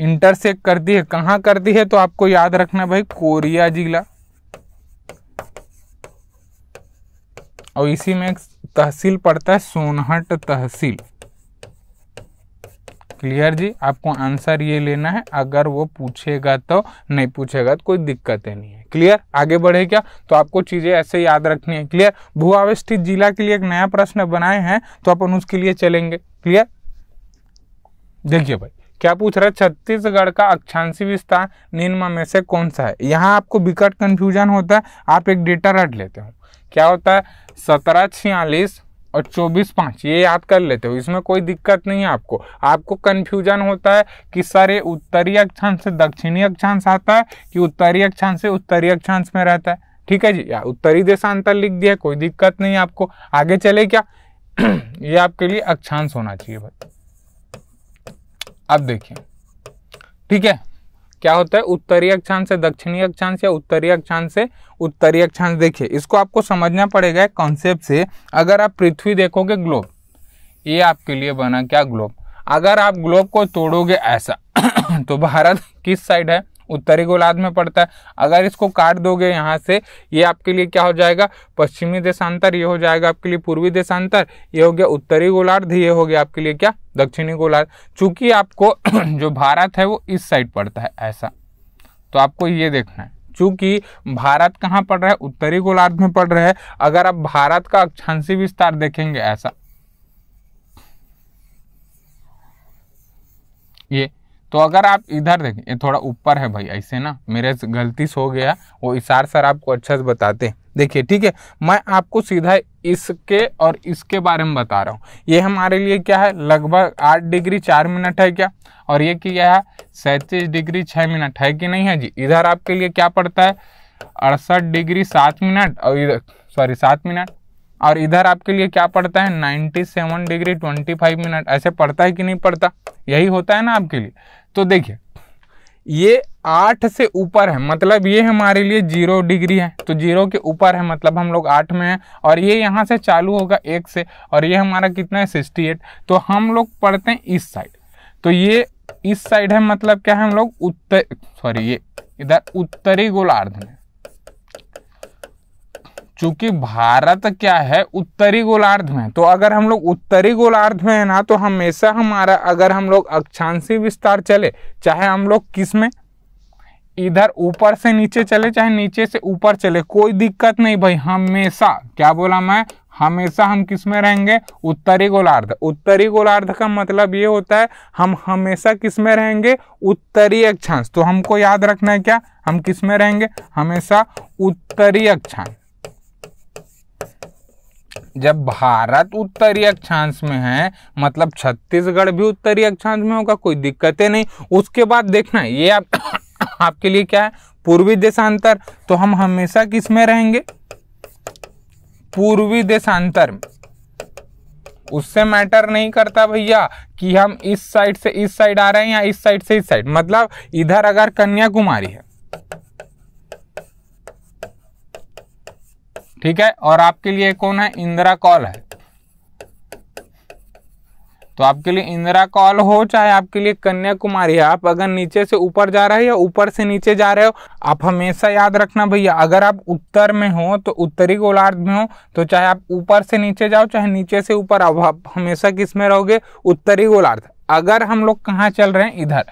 इंटरसेक्ट करती है कर करती है तो आपको याद रखना भाई कोरिया जिला और इसी में एक तहसील पड़ता है सोनहट तहसील क्लियर जी आपको आंसर ये लेना है अगर वो पूछेगा तो नहीं पूछेगा तो कोई है नहीं है क्लियर आगे बढ़े क्या तो आपको चीज़ें ऐसे याद रखनी है क्लियर भू आवेष्टित जिला के लिए एक नया प्रश्न बनाए हैं तो अपन उसके लिए चलेंगे क्लियर देखिए भाई क्या पूछ रहा है छत्तीसगढ़ का अक्षांशी विस्तार निम्न में से कौन सा है यहाँ आपको विकट कन्फ्यूजन होता है आप एक डेटा रट लेते हो क्या होता है सत्रह छियालीस और चौबीस पाँच ये याद कर लेते हो इसमें कोई दिक्कत नहीं है आपको आपको कन्फ्यूजन होता है कि सर ये उत्तरी अक्षांश से दक्षिणी अक्षांश आता है कि उत्तरी अक्षांश से उत्तरी अक्षांश में रहता है ठीक है जी या उत्तरी देशांतर लिख दिया कोई दिक्कत नहीं आपको आगे चले क्या ये आपके लिए अक्षांश होना चाहिए भाई अब देखिए ठीक है क्या होता है उत्तरी अक्षांश से दक्षिणी अक्षांश या उत्तरी अक्षांश से उत्तरी अक्षांश देखिए इसको आपको समझना पड़ेगा एक कॉन्सेप्ट से अगर आप पृथ्वी देखोगे ग्लोब ये आपके लिए बना क्या ग्लोब अगर आप ग्लोब को तोड़ोगे ऐसा तो भारत किस साइड है उत्तरी गोलार्ध में पड़ता है अगर इसको काट दोगे यहाँ से ये आपके लिए क्या हो जाएगा पश्चिमी देशांतर ये हो जाएगा आपके लिए पूर्वी देशांतर ये हो गया उत्तरी गोलार्ध ये हो गया आपके लिए क्या दक्षिणी गोलार्ध चूंकि आपको जो भारत है वो इस साइड पड़ता है ऐसा तो आपको ये देखना है चूंकि भारत कहाँ पड़ रहा है उत्तरी गोलार्ध में पड़ रहा है अगर आप भारत का अक्षांशी विस्तार देखेंगे ऐसा ये तो अगर आप इधर देखें ये थोड़ा ऊपर है भाई ऐसे ना मेरे गलती से हो गया वो इशार सर आपको अच्छे से बताते देखिए ठीक है मैं आपको सीधा इसके और इसके बारे में बता रहा हूँ ये हमारे लिए क्या है लगभग आठ डिग्री चार मिनट है क्या और ये क्या है सैंतीस डिग्री छः मिनट है कि नहीं है जी इधर आपके लिए क्या पड़ता है अड़सठ डिग्री सात मिनट और इधर सॉरी सात मिनट और इधर आपके लिए क्या पड़ता है 97 डिग्री 25 मिनट ऐसे पड़ता है कि नहीं पड़ता यही होता है ना आपके लिए तो देखिए ये आठ से ऊपर है मतलब ये हमारे लिए जीरो डिग्री है तो जीरो के ऊपर है मतलब हम लोग आठ में हैं और ये यहाँ से चालू होगा एक से और ये हमारा कितना है सिक्सटी एट तो हम लोग पढ़ते हैं इस साइड तो ये इस साइड है मतलब क्या है हम लोग उत्तर सॉरी ये इधर उत्तरी गोलार्ध में चूंकि भारत क्या है उत्तरी गोलार्ध में तो अगर हम लोग उत्तरी गोलार्ध में है ना तो हमेशा हमारा अगर हम लोग अक्षांशी विस्तार चले चाहे हम लोग किस में इधर ऊपर से नीचे चले चाहे नीचे से ऊपर चले कोई दिक्कत नहीं भाई हमेशा क्या बोला मैं हमेशा हम किस में रहेंगे उत्तरी गोलार्ध उत्तरी गोलार्ध का मतलब ये होता है हम हमेशा किस में रहेंगे उत्तरी अक्षांश तो हमको याद रखना है क्या हम किस में रहेंगे हमेशा उत्तरी अक्षांश जब भारत उत्तरी अक्षांश में है मतलब छत्तीसगढ़ भी उत्तरी अक्षांश में होगा कोई दिक्कतें नहीं उसके बाद देखना ये आप आपके लिए क्या है पूर्वी देशांतर तो हम हमेशा किस में रहेंगे पूर्वी देशांतर में उससे मैटर नहीं करता भैया कि हम इस साइड से इस साइड आ रहे हैं या इस साइड से इस साइड मतलब इधर अगर कन्याकुमारी है ठीक है और आपके लिए कौन है इंदिरा कॉल है तो आपके लिए इंदिरा कॉल हो चाहे आपके लिए कन्याकुमारी है आप अगर नीचे से ऊपर जा रहे हो या ऊपर से नीचे जा रहे हो आप हमेशा याद रखना भैया अगर आप उत्तर में हो तो उत्तरी गोलार्ध में हो तो चाहे आप ऊपर से नीचे जाओ चाहे नीचे से ऊपर आओ आप हमेशा किस में रहोगे उत्तरी गोलार्ध अगर हम लोग कहाँ चल रहे हैं इधर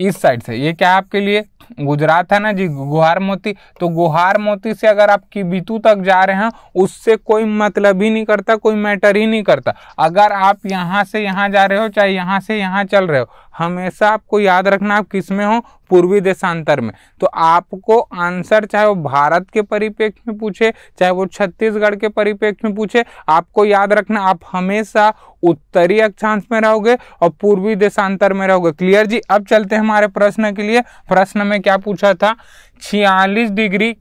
इस साइड से ये क्या आपके लिए गुजरात है ना जी गुहार मोती तो गुहार मोती से अगर आप किबितू तक जा रहे हैं उससे कोई मतलब ही नहीं करता कोई मैटर ही नहीं करता अगर आप यहाँ से यहाँ जा रहे हो चाहे यहाँ से यहाँ चल रहे हो हमेशा आपको याद रखना आप किस में हो पूर्वी देशांतर में तो आपको आंसर चाहे वो भारत के परिप्रेक्ष्य में पूछे चाहे वो छत्तीसगढ़ के परिप्रेक्ष्य में पूछे आपको याद रखना आप हमेशा उत्तरी अक्षांश में रहोगे और पूर्वी देशांतर में रहोगे क्लियर जी अब चलते हैं हमारे प्रश्न के लिए प्रश्न में क्या पूछा था छियालीस डिग्री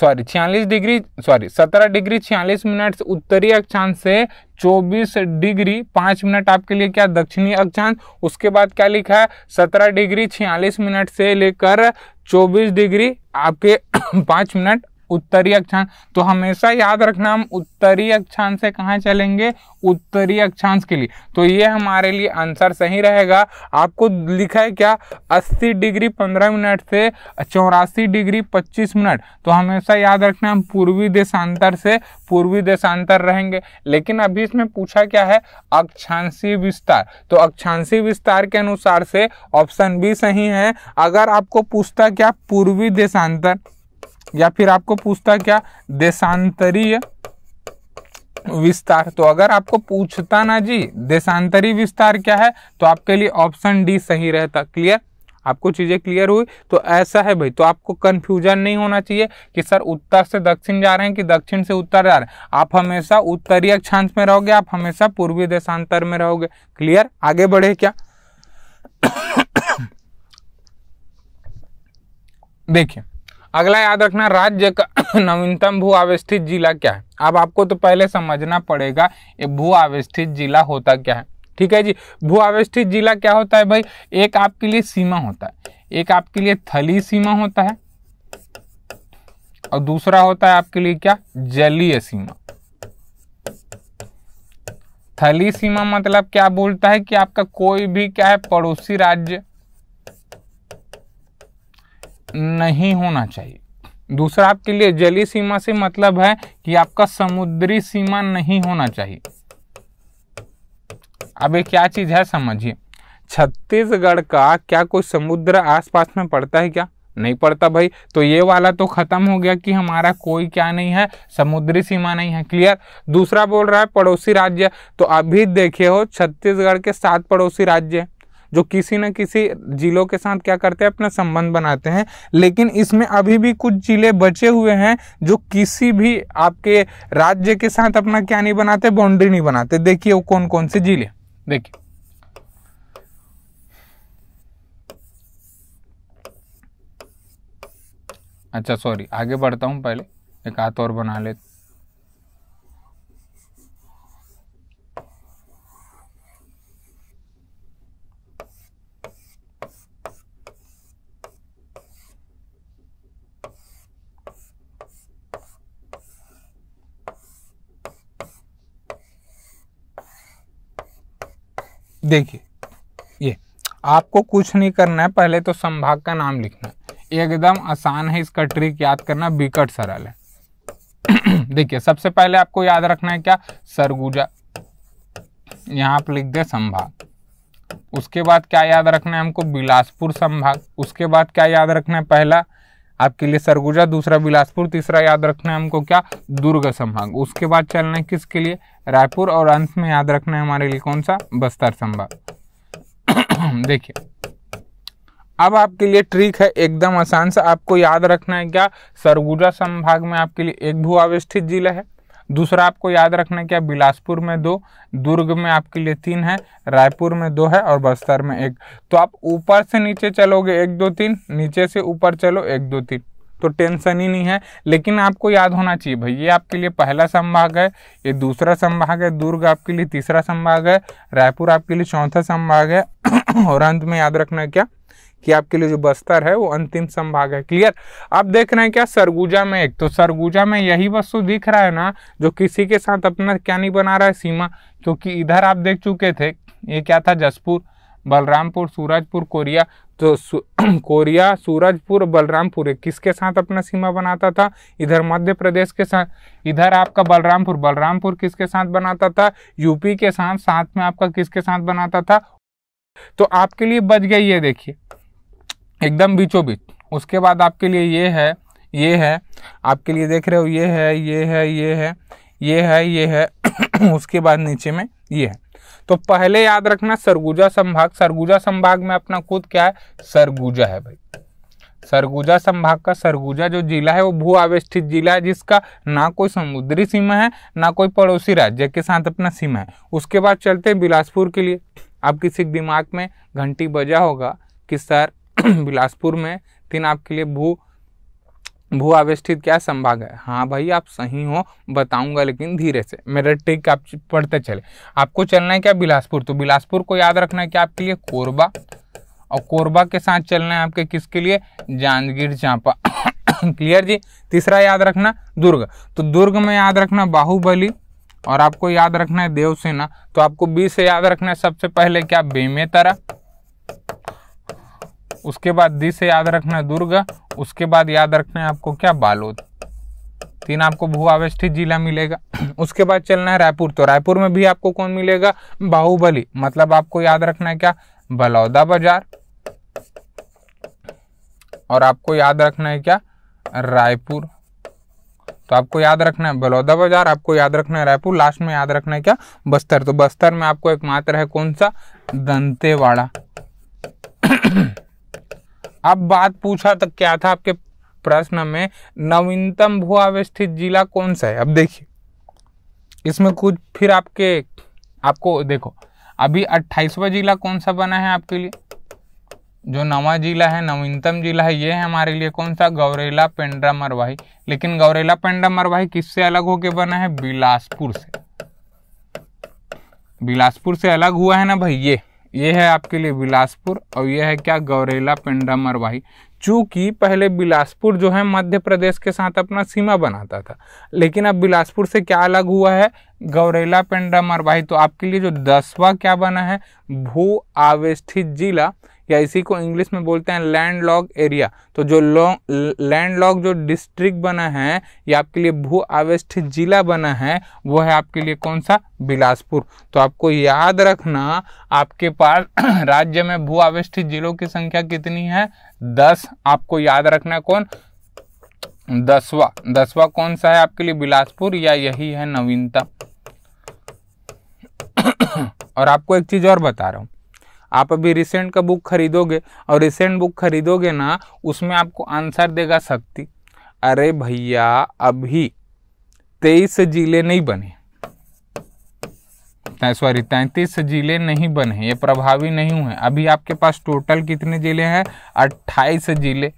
सॉरी छियालीस डिग्री सॉरी सत्रह डिग्री छियालीस मिनट उत्तरी अक्षांश से चौबीस डिग्री पांच मिनट आपके लिए क्या दक्षिणी अक्षांश उसके बाद क्या लिखा है सत्रह डिग्री छियालीस मिनट से लेकर चौबीस डिग्री आपके पांच मिनट उत्तरी अक्षांश तो हमेशा याद रखना हम उत्तरी अक्षांश से कहाँ चलेंगे उत्तरी अक्षांश के लिए तो ये हमारे लिए आंसर सही रहेगा आपको लिखा है क्या 80 डिग्री 15 मिनट से चौरासी डिग्री 25 मिनट तो हमेशा याद रखना हम पूर्वी देशांतर से पूर्वी देशांतर रहेंगे लेकिन अभी इसमें पूछा क्या है अक्षांशी विस्तार तो अक्षांशी विस्तार के अनुसार से ऑप्शन बी सही है अगर आपको पूछता क्या पूर्वी देशांतर या फिर आपको पूछता क्या देशांतरीय विस्तार तो अगर आपको पूछता ना जी देशांतरी विस्तार क्या है तो आपके लिए ऑप्शन डी सही रहता क्लियर आपको चीज़ें क्लियर हुई तो ऐसा है भाई तो आपको कंफ्यूजन नहीं होना चाहिए कि सर उत्तर से दक्षिण जा रहे हैं कि दक्षिण से उत्तर जा रहे हैं आप हमेशा उत्तरीय अक्षांश में रहोगे आप हमेशा पूर्वी देशांतर में रहोगे क्लियर आगे बढ़े क्या देखिए अगला याद रखना राज्य का नवीनतम भू आवेष्ठित जिला क्या है अब आपको तो पहले समझना पड़ेगा ये भू आवेष्ठित जिला होता क्या है ठीक है जी भू आवेष्ठित जिला क्या होता है भाई एक आपके लिए सीमा होता है एक आपके लिए थली सीमा होता है और दूसरा होता है आपके लिए क्या जलीय सीमा थली सीमा मतलब क्या बोलता है कि आपका कोई भी क्या है पड़ोसी राज्य नहीं होना चाहिए दूसरा आपके लिए जली सीमा से मतलब है कि आपका समुद्री सीमा नहीं होना चाहिए अब ये क्या चीज है समझिए छत्तीसगढ़ का क्या कोई समुद्र आसपास में पड़ता है क्या नहीं पड़ता भाई तो ये वाला तो खत्म हो गया कि हमारा कोई क्या नहीं है समुद्री सीमा नहीं है क्लियर दूसरा बोल रहा है पड़ोसी राज्य तो अभी देखे हो छत्तीसगढ़ के सात पड़ोसी राज्य जो किसी न किसी जिलों के साथ क्या करते हैं अपना संबंध बनाते हैं लेकिन इसमें अभी भी कुछ जिले बचे हुए हैं जो किसी भी आपके राज्य के साथ अपना क्या नहीं बनाते बाउंड्री नहीं बनाते देखिए वो कौन कौन से जिले देखिए अच्छा सॉरी आगे बढ़ता हूं पहले एक हाथ और बना लेते देखिए ये आपको कुछ नहीं करना है पहले तो संभाग का नाम लिखना है एकदम आसान है इसका ट्रिक याद करना विकट सरल है देखिए सबसे पहले आपको याद रखना है क्या सरगुजा यहाँ आप लिख दे संभाग उसके बाद क्या याद रखना है हमको बिलासपुर संभाग उसके बाद क्या याद रखना है पहला आपके लिए सरगुजा दूसरा बिलासपुर तीसरा याद रखना है हमको क्या दुर्ग संभाग उसके बाद चलना है किसके लिए रायपुर और अंत में याद रखना है हमारे लिए कौन सा बस्तर संभाग देखिए अब आपके लिए ट्रिक है एकदम आसान सा आपको याद रखना है क्या सरगुजा संभाग में आपके लिए एक भू आविष्ठित जिला है दूसरा आपको याद रखना है क्या बिलासपुर में दो दुर्ग में आपके लिए तीन है रायपुर में दो है और बस्तर में एक तो आप ऊपर से नीचे चलोगे एक दो तीन नीचे से ऊपर चलो एक दो तीन तो टेंशन ही नहीं है लेकिन आपको याद होना चाहिए भाई ये आपके लिए पहला संभाग है ये दूसरा संभाग है दुर्ग आपके लिए तीसरा संभाग है रायपुर आपके लिए चौथा संभाग है और अंत में याद रखना क्या कि आपके लिए जो बस्तर है वो अंतिम संभाग है क्लियर आप देख रहे हैं क्या सरगुजा में एक तो सरगुजा में यही वस्तु दिख रहा है ना जो किसी के साथ अपना क्या नहीं बना रहा है सीमा क्योंकि इधर आप देख चुके थे ये क्या था जसपुर बलरामपुर सूरजपुर कोरिया तो कोरिया सूरजपुर बलरामपुर किसके साथ अपना सीमा बनाता था इधर मध्य प्रदेश के साथ इधर आपका बलरामपुर बलरामपुर किसके साथ बनाता था यूपी के साथ साथ में आपका किसके साथ बनाता था तो आपके लिए बच गई ये देखिए एकदम बीचों बीच उसके बाद आपके लिए ये है ये है आपके लिए देख रहे हो ये है ये है ये है ये है ये है उसके बाद नीचे में ये है तो पहले याद रखना सरगुजा संभाग सरगुजा संभाग में अपना खुद क्या है सरगुजा है भाई सरगुजा संभाग का सरगुजा जो जिला है वो भू आवेष्टित जिला है जिसका ना कोई समुद्री सीमा है ना कोई पड़ोसी राज्य के साथ अपना सीमा है उसके बाद चलते हैं बिलासपुर के लिए आप किसी दिमाग में घंटी बजा होगा कि सर बिलासपुर में तीन आपके लिए भू भू आवेष्टित क्या संभाग है हाँ भाई आप सही हो बताऊंगा लेकिन धीरे से मेरा ट्रिक आप पढ़ते चले आपको चलना है क्या बिलासपुर तो बिलासपुर को याद रखना है क्या आपके लिए कोरबा और कोरबा के साथ चलना है आपके किसके लिए जांजगीर चांपा क्लियर जी तीसरा याद रखना दुर्ग तो दुर्ग में याद रखना बाहुबली और आपको याद रखना है देवसेना तो आपको बी से याद रखना है सबसे पहले क्या बेमेतरा उसके बाद दी से याद रखना है दुर्ग उसके बाद याद रखना है आपको क्या बालोद तीन आपको भू आवेष्ठित जिला मिलेगा उसके बाद चलना है रायपुर तो रायपुर में भी आपको कौन मिलेगा बाहुबली मतलब आपको याद रखना है क्या बलौदा बाजार और आपको याद रखना है क्या रायपुर तो आपको याद रखना है बलौदा बाजार आपको याद रखना है रायपुर लास्ट में याद रखना है क्या बस्तर तो बस्तर में आपको एकमात्र है कौन सा दंतेवाड़ा अब बात पूछा तो क्या था आपके प्रश्न में नवीनतम भू अवस्थित जिला कौन सा है अब देखिए इसमें कुछ फिर आपके आपको देखो अभी अट्ठाईसवा जिला कौन सा बना है आपके लिए जो नवा जिला है नवीनतम जिला है ये है हमारे लिए कौन सा गौरेला पेंड्रा मरवाही लेकिन गौरेला पेंड्रा मरवाही किससे अलग होके बना है बिलासपुर से बिलासपुर से अलग हुआ है ना भाई ये ये है आपके लिए बिलासपुर और ये है क्या गौरेला पेंडा मरवाही चूंकि पहले बिलासपुर जो है मध्य प्रदेश के साथ अपना सीमा बनाता था लेकिन अब बिलासपुर से क्या अलग हुआ है गौरेला पेंडा मरवाही तो आपके लिए जो दसवा क्या बना है भू आवेष्ठित जिला या इसी को इंग्लिश में बोलते हैं लैंड लॉक एरिया तो जो लैंड लॉक जो डिस्ट्रिक्ट बना है या आपके लिए भू आवेष्ट जिला बना है वो है आपके लिए कौन सा बिलासपुर तो आपको याद रखना आपके पास राज्य में भू आवेष्ट जिलों की संख्या कितनी है दस आपको याद रखना कौन दसवा दसवा कौन सा है आपके लिए बिलासपुर या यही है नवीनता और आपको एक चीज और बता रहा हूं आप अभी रिसेंट का बुक खरीदोगे और रिसेंट बुक खरीदोगे ना उसमें आपको आंसर देगा शक्ति अरे भैया अभी तेईस जिले नहीं बने सॉरी तैंतीस जिले नहीं बने ये प्रभावी नहीं हुए अभी आपके पास टोटल कितने जिले हैं अट्ठाईस जिले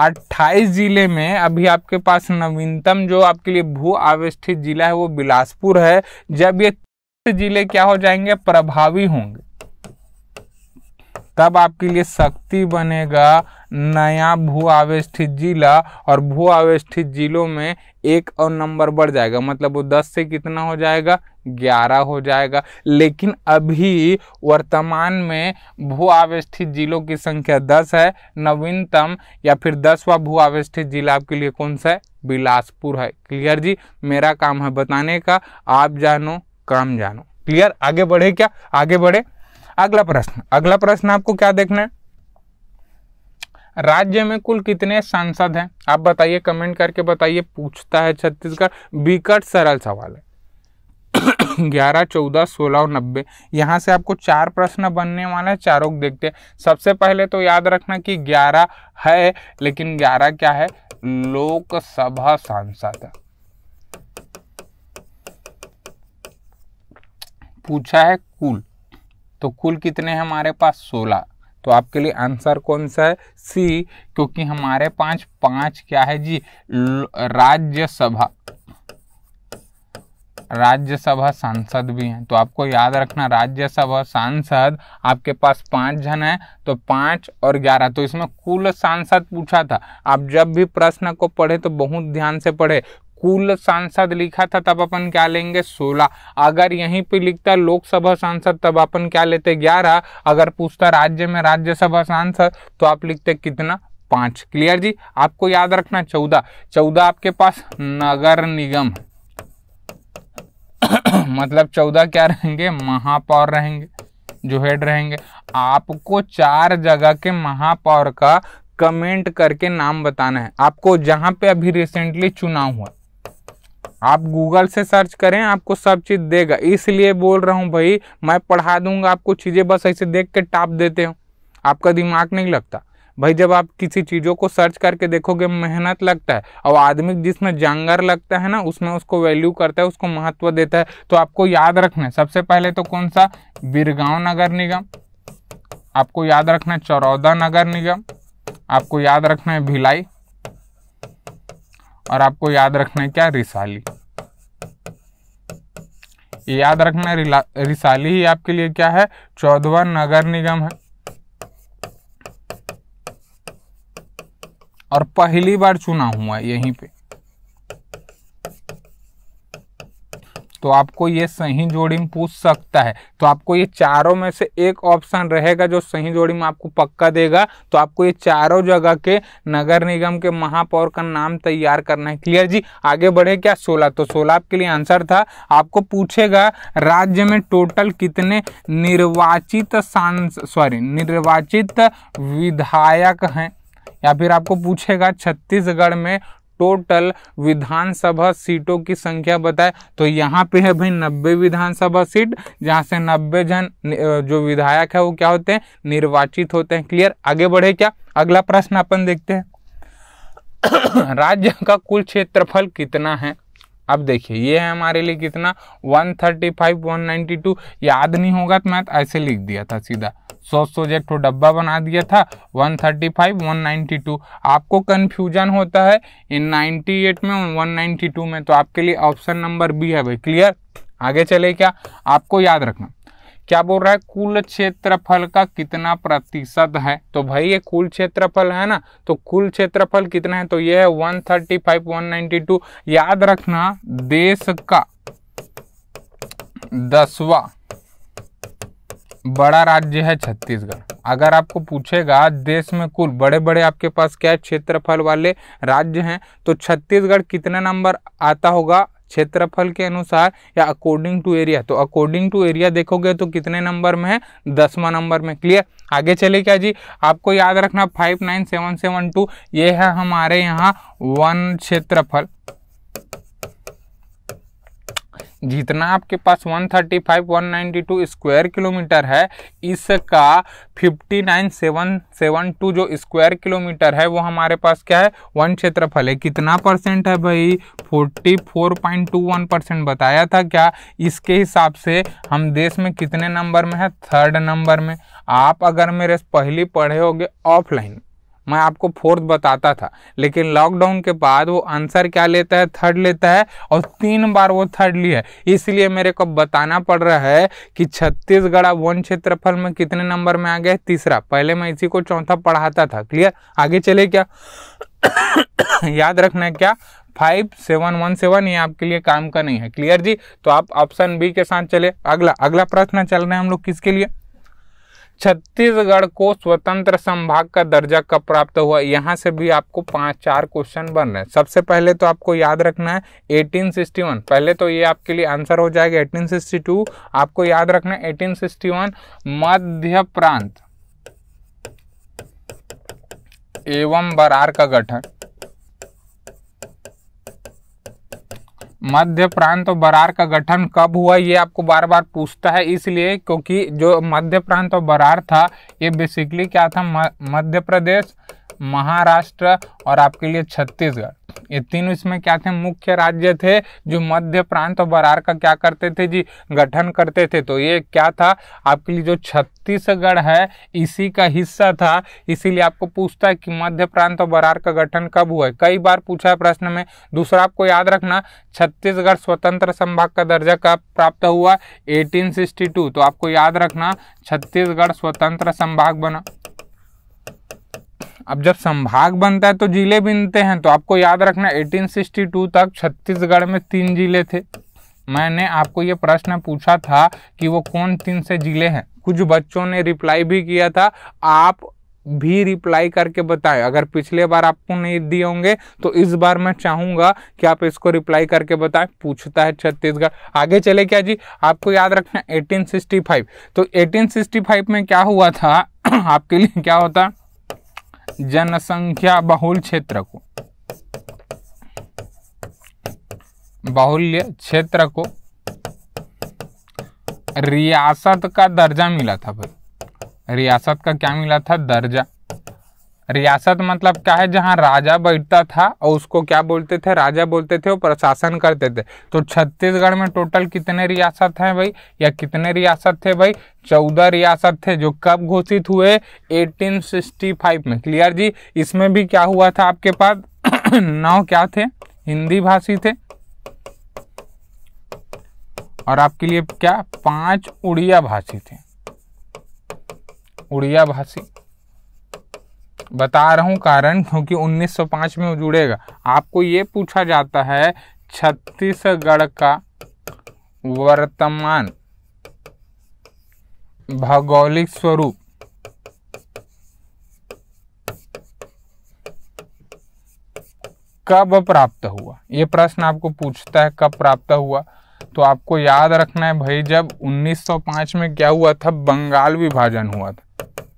अट्ठाईस जिले में अभी आपके पास नवीनतम जो आपके लिए भू आवेष्टित जिला है वो बिलासपुर है जब ये जिले क्या हो जाएंगे प्रभावी होंगे तब आपके लिए शक्ति बनेगा नया भू आवेष्ठित जिला और भू आवेष्ठित जिलों में एक और नंबर बढ़ जाएगा मतलब वो दस से कितना हो जाएगा ग्यारह हो जाएगा लेकिन अभी वर्तमान में भू आवेष्ठित जिलों की संख्या दस है नवीनतम या फिर दसवा भू आवेष्ठित जिला आपके लिए कौन सा है बिलासपुर है क्लियर जी मेरा काम है बताने का आप जानो काम जानो क्लियर आगे बढ़े क्या आगे बढ़े अगला प्रश्न अगला प्रश्न आपको क्या देखना है राज्य में कुल कितने सांसद हैं आप बताइए कमेंट करके बताइए पूछता है छत्तीसगढ़ विकट सरल सवाल है ग्यारह चौदह सोलह और नब्बे यहाँ से आपको चार प्रश्न बनने वाले हैं चारों को देखते हैं सबसे पहले तो याद रखना कि ग्यारह है लेकिन ग्यारह क्या है लोकसभा सांसद पूछा है कुल तो कुल कितने हैं हमारे पास सोलह तो आपके लिए आंसर कौन सा है सी क्योंकि हमारे पास पांच क्या है जी राज्यसभा राज्यसभा सांसद भी हैं तो आपको याद रखना राज्यसभा सांसद आपके पास पांच जन है तो पांच और ग्यारह तो इसमें कुल सांसद पूछा था आप जब भी प्रश्न को पढ़े तो बहुत ध्यान से पढ़े कुल सांसद लिखा था तब अपन क्या लेंगे सोलह अगर यहीं पे लिखता लोकसभा सांसद तब अपन क्या लेते ग्यारह अगर पूछता राज्य में राज्यसभा सांसद तो आप लिखते कितना पांच क्लियर जी आपको याद रखना चौदह चौदह आपके पास नगर निगम मतलब चौदह क्या रहेंगे महापौर रहेंगे जो हेड रहेंगे आपको चार जगह के महापौर का कमेंट करके नाम बताना है आपको जहां पे अभी रिसेंटली चुनाव हुआ आप गूगल से सर्च करें आपको सब चीज़ देगा इसलिए बोल रहा हूँ भाई मैं पढ़ा दूंगा आपको चीज़ें बस ऐसे देख के टाप देते हो आपका दिमाग नहीं लगता भाई जब आप किसी चीज़ों को सर्च करके देखोगे मेहनत लगता है और आदमी जिसमें जंगर लगता है ना उसमें उसको वैल्यू करता है उसको महत्व देता है तो आपको याद रखना है सबसे पहले तो कौन सा बिरगांव नगर निगम आपको याद रखना है चरौदा नगर निगम आपको याद रखना है भिलाई और आपको याद रखना है क्या रिसाली याद रखना है रिसाली ही आपके लिए क्या है चौदवा नगर निगम है और पहली बार चुना हुआ यहीं पे तो आपको ये सही जोड़ी में पूछ सकता है तो आपको ये चारों में से एक ऑप्शन रहेगा जो सही जोड़ी में आपको पक्का देगा तो आपको ये चारों जगह के नगर निगम के महापौर का नाम तैयार करना है क्लियर जी आगे बढ़े क्या सोलह तो सोलह आपके लिए आंसर था आपको पूछेगा राज्य में टोटल कितने निर्वाचित सांसद सॉरी निर्वाचित विधायक हैं या फिर आपको पूछेगा छत्तीसगढ़ में टोटल विधानसभा सीटों की संख्या बताए तो यहाँ पे है भाई नब्बे विधानसभा सीट जहाँ से नब्बे जन जो विधायक है वो क्या होते हैं निर्वाचित होते हैं क्लियर आगे बढ़े क्या अगला प्रश्न अपन देखते हैं राज्य का कुल क्षेत्रफल कितना है अब देखिए ये है हमारे लिए कितना 135 192 याद नहीं होगा तो मैं ऐसे लिख दिया था सीधा सौ सौ जेट तो डब्बा बना दिया था 135 192 आपको कन्फ्यूजन होता है इन 98 में 192 में तो आपके लिए ऑप्शन नंबर बी है भाई क्लियर आगे चले क्या आपको याद रखना क्या बोल रहा है कुल क्षेत्रफल का कितना प्रतिशत है तो भाई ये कुल क्षेत्रफल है ना तो कुल क्षेत्रफल कितना है तो ये है one one thirty five ninety two याद रखना देश का दसवा बड़ा राज्य है छत्तीसगढ़ अगर आपको पूछेगा देश में कुल बड़े बड़े आपके पास क्या क्षेत्रफल वाले राज्य हैं तो छत्तीसगढ़ कितने नंबर आता होगा क्षेत्रफल के अनुसार या अकॉर्डिंग टू एरिया तो अकॉर्डिंग टू एरिया देखोगे तो कितने नंबर में है दसवा नंबर में क्लियर आगे चले क्या जी आपको याद रखना five nine seven seven two ये है हमारे यहाँ वन क्षेत्रफल जितना आपके पास 135 192 स्क्वायर किलोमीटर है इसका 59772 जो स्क्वायर किलोमीटर है वो हमारे पास क्या है वन क्षेत्रफल है कितना परसेंट है भाई 44.21 परसेंट बताया था क्या इसके हिसाब से हम देश में कितने नंबर में है थर्ड नंबर में आप अगर मेरे पहली पढ़े होगे ऑफलाइन मैं आपको फोर्थ बताता था लेकिन लॉकडाउन के बाद वो आंसर क्या लेता है थर्ड लेता है और तीन बार वो थर्ड लिया है इसलिए मेरे को बताना पड़ रहा है कि छत्तीसगढ़ वन क्षेत्रफल में कितने नंबर में आ गया तीसरा पहले मैं इसी को चौथा पढ़ाता था क्लियर आगे चले क्या याद रखना है क्या फाइव सेवन वन सेवन ये आपके लिए काम का नहीं है क्लियर जी तो आप ऑप्शन बी के साथ चले अगला अगला प्रश्न चल रहे हैं हम लोग किसके लिए छत्तीसगढ़ को स्वतंत्र संभाग का दर्जा कब प्राप्त हुआ यहाँ से भी आपको पांच चार क्वेश्चन बन रहे हैं सबसे पहले तो आपको याद रखना है 1861 पहले तो ये आपके लिए आंसर हो जाएगा 1862 आपको याद रखना है 1861 मध्य प्रांत एवं बरार का गठन मध्य प्रांत और बरार का गठन कब हुआ ये आपको बार बार पूछता है इसलिए क्योंकि जो मध्य प्रांत और बरार था ये बेसिकली क्या था मध्य प्रदेश महाराष्ट्र और आपके लिए छत्तीसगढ़ ये तीन इसमें क्या थे मुख्य राज्य थे जो मध्य प्रांत और बरार का क्या करते थे जी गठन करते थे तो ये क्या था आपके लिए जो छत्तीसगढ़ है इसी का हिस्सा था इसीलिए आपको पूछता है कि मध्य प्रांत और बरार का गठन कब हुआ है कई बार पूछा है प्रश्न में दूसरा आपको याद रखना छत्तीसगढ़ स्वतंत्र संभाग का दर्जा कब प्राप्त हुआ एटीन तो आपको याद रखना छत्तीसगढ़ स्वतंत्र संभाग बना अब जब संभाग बनता है तो जिले बनते हैं तो आपको याद रखना 1862 तक छत्तीसगढ़ में तीन जिले थे मैंने आपको ये प्रश्न पूछा था कि वो कौन तीन से जिले हैं कुछ बच्चों ने रिप्लाई भी किया था आप भी रिप्लाई करके बताएं अगर पिछले बार आपको नहीं दिए होंगे तो इस बार मैं चाहूँगा कि आप इसको रिप्लाई करके बताएं पूछता है छत्तीसगढ़ आगे चले क्या जी आपको याद रखना 1865 तो 1865 में क्या हुआ था आपके लिए क्या होता है जनसंख्या बहुल क्षेत्र को बहुल्य क्षेत्र को रियासत का दर्जा मिला था भाई रियासत का क्या मिला था दर्जा रियासत मतलब क्या है जहाँ राजा बैठता था और उसको क्या बोलते थे राजा बोलते थे और प्रशासन करते थे तो छत्तीसगढ़ में टोटल कितने रियासत हैं भाई या कितने रियासत थे भाई चौदह रियासत थे जो कब घोषित हुए 1865 में क्लियर जी इसमें भी क्या हुआ था आपके पास नौ क्या थे हिंदी भाषी थे और आपके लिए क्या पांच उड़िया भाषी थे उड़िया भाषी बता रहा हूँ कारण क्योंकि 1905 में वो जुड़ेगा आपको ये पूछा जाता है छत्तीसगढ़ का वर्तमान भौगोलिक स्वरूप कब प्राप्त हुआ ये प्रश्न आपको पूछता है कब प्राप्त हुआ तो आपको याद रखना है भाई जब 1905 में क्या हुआ था बंगाल विभाजन हुआ था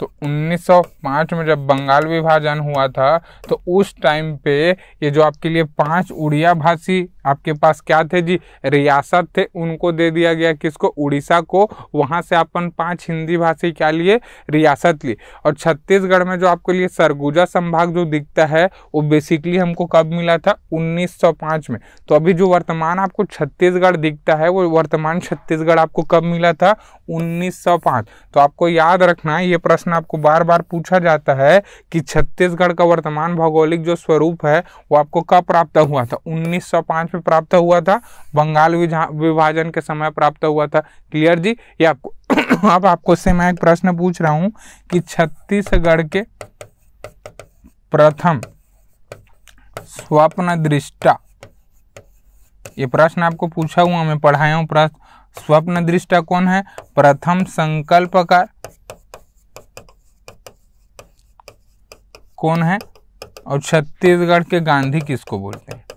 तो 1905 में जब बंगाल विभाजन हुआ था तो उस टाइम पे ये जो आपके लिए पांच उड़िया भाषी आपके पास क्या थे जी रियासत थे उनको दे दिया गया किसको उड़ीसा को वहाँ से अपन पांच हिंदी भाषी क्या लिए रियासत लिए और छत्तीसगढ़ में जो आपके लिए सरगुजा संभाग जो दिखता है वो बेसिकली हमको कब मिला था 1905 में तो अभी जो वर्तमान आपको छत्तीसगढ़ दिखता है वो वर्तमान छत्तीसगढ़ आपको कब मिला था उन्नीस तो आपको याद रखना ये प्रश्न आपको बार बार पूछा जाता है कि छत्तीसगढ़ का वर्तमान भौगोलिक जो स्वरूप है वो आपको कब प्राप्त हुआ था उन्नीस पे प्राप्त हुआ था बंगाल विभाजन के समय प्राप्त हुआ था क्लियर जी आपको अब आपको से मैं एक प्रश्न पूछ रहा हूं कि छत्तीसगढ़ के प्रथम स्वप्न दृष्टा ये प्रश्न आपको पूछा हुआ मैं पढ़ाया हूं प्रश्न स्वप्न दृष्टा कौन है प्रथम संकल्पकार कौन है और छत्तीसगढ़ के गांधी किसको बोलते हैं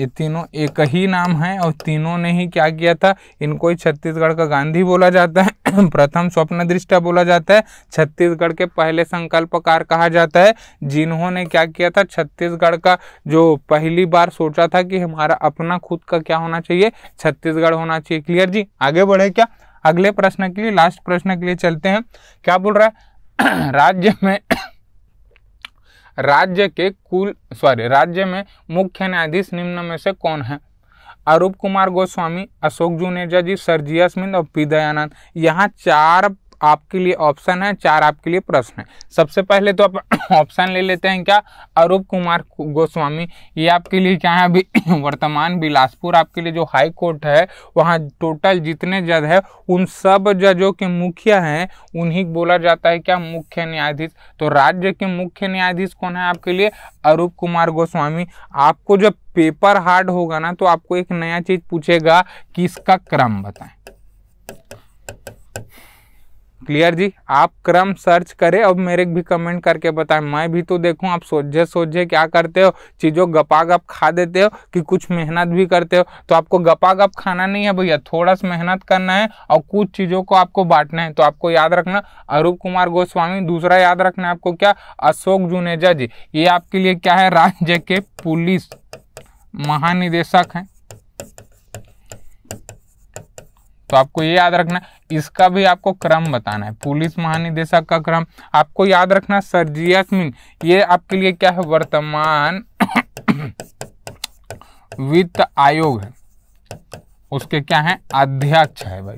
ये तीनों एक ही नाम है और तीनों ने ही क्या किया था इनको ही छत्तीसगढ़ का गांधी बोला जाता है प्रथम स्वप्न दृष्टा बोला जाता है छत्तीसगढ़ के पहले संकल्पकार कहा जाता है जिन्होंने क्या किया था छत्तीसगढ़ का जो पहली बार सोचा था कि हमारा अपना खुद का क्या होना चाहिए छत्तीसगढ़ होना चाहिए क्लियर जी आगे बढ़े क्या अगले प्रश्न के लिए लास्ट प्रश्न के लिए चलते हैं क्या बोल रहा है राज्य में राज्य के कुल सॉरी राज्य में मुख्य न्यायाधीश निम्न में से कौन है अरूप कुमार गोस्वामी अशोक जुनेजा जी सरजिया अस्मिंद और पी दयानंद यहाँ चार आपके लिए ऑप्शन है चार आपके लिए प्रश्न है सबसे पहले तो आप ऑप्शन ले लेते हैं क्या अरूप कुमार गोस्वामी ये आपके लिए क्या है अभी वर्तमान बिलासपुर आपके लिए जो हाई कोर्ट है वहाँ टोटल जितने जज है उन सब जजों के मुख्य हैं उन्हीं बोला जाता है क्या मुख्य न्यायाधीश तो राज्य के मुख्य न्यायाधीश कौन है आपके लिए अरूप कुमार गोस्वामी आपको जब पेपर हार्ड होगा ना तो आपको एक नया चीज पूछेगा कि इसका क्रम बताएं क्लियर जी आप क्रम सर्च करें और मेरे भी कमेंट करके बताएं मैं भी तो देखूं आप सोझे सोझे क्या करते हो चीज़ों गपा गप खा देते हो कि कुछ मेहनत भी करते हो तो आपको गपा गप खाना नहीं है भैया थोड़ा सा मेहनत करना है और कुछ चीज़ों को आपको बांटना है तो आपको याद रखना अरूप कुमार गोस्वामी दूसरा याद रखना है आपको क्या अशोक जुनेजा जी ये आपके लिए क्या है राज्य के पुलिस महानिदेशक हैं तो आपको ये याद रखना इसका भी आपको क्रम बताना है पुलिस महानिदेशक का क्रम आपको याद रखना सर्जियस मीन ये आपके लिए क्या है वर्तमान वित्त आयोग है उसके क्या है अध्यक्ष है भाई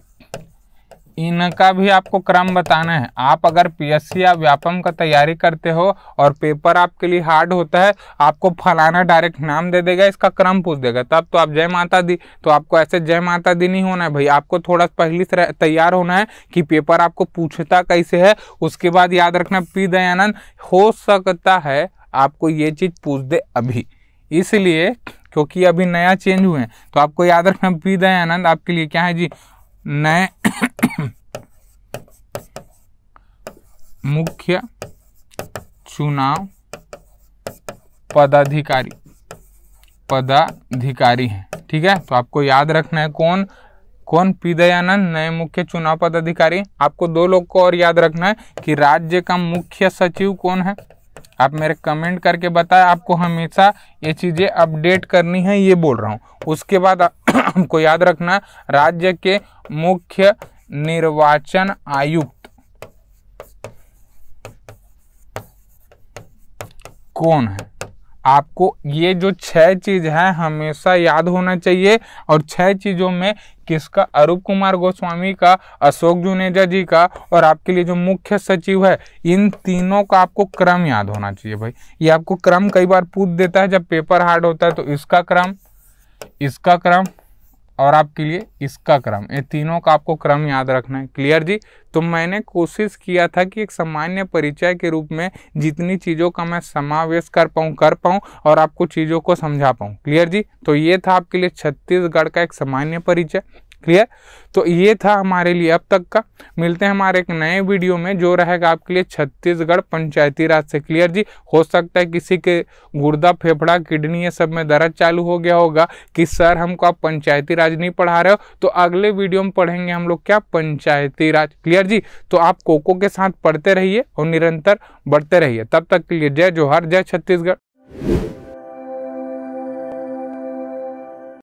इनका भी आपको क्रम बताना है आप अगर पीएससी या व्यापम का तैयारी करते हो और पेपर आपके लिए हार्ड होता है आपको फलाना डायरेक्ट नाम दे देगा इसका क्रम पूछ देगा तब तो आप जय माता दी तो आपको ऐसे जय माता दी नहीं होना है भाई आपको थोड़ा पहले से तैयार होना है कि पेपर आपको पूछता कैसे है उसके बाद याद रखना पी दयानंद हो सकता है आपको ये चीज़ पूछ दे अभी इसलिए क्योंकि अभी नया चेंज हुए हैं तो आपको याद रखना पी दयानंद आपके लिए क्या है जी नए मुख्य चुनाव पदाधिकारी पदाधिकारी हैं ठीक है तो आपको याद रखना है कौन कौन पी दयानंद नए मुख्य चुनाव पदाधिकारी आपको दो लोग को और याद रखना है कि राज्य का मुख्य सचिव कौन है आप मेरे कमेंट करके बताएं आपको हमेशा ये चीज़ें अपडेट करनी है ये बोल रहा हूँ उसके बाद हमको याद रखना राज्य के मुख्य निर्वाचन आयुक्त कौन है आपको ये जो छह चीज है हमेशा याद होना चाहिए और छह चीजों में किसका अरूप कुमार गोस्वामी का अशोक जुनेजा जी का और आपके लिए जो मुख्य सचिव है इन तीनों का आपको क्रम याद होना चाहिए भाई ये आपको क्रम कई बार पूछ देता है जब पेपर हार्ड होता है तो इसका क्रम इसका क्रम और आपके लिए इसका क्रम ये तीनों का आपको क्रम याद रखना है क्लियर जी तो मैंने कोशिश किया था कि एक सामान्य परिचय के रूप में जितनी चीज़ों का मैं समावेश कर पाऊँ कर पाऊँ और आपको चीज़ों को समझा पाऊँ क्लियर जी तो ये था आपके लिए छत्तीसगढ़ का एक सामान्य परिचय क्लियर तो ये था हमारे लिए अब तक का मिलते हैं हमारे एक नए वीडियो में जो रहेगा आपके लिए छत्तीसगढ़ पंचायती राज से क्लियर जी हो सकता है किसी के गुर्दा फेफड़ा किडनी ये सब में दर्द चालू हो गया होगा कि सर हमको आप पंचायती राज नहीं पढ़ा रहे हो तो अगले वीडियो में पढ़ेंगे हम लोग क्या पंचायती राज क्लियर जी तो आप कोको के साथ पढ़ते रहिए और निरंतर बढ़ते रहिए तब तक के लिए जय जोहर जय छत्तीसगढ़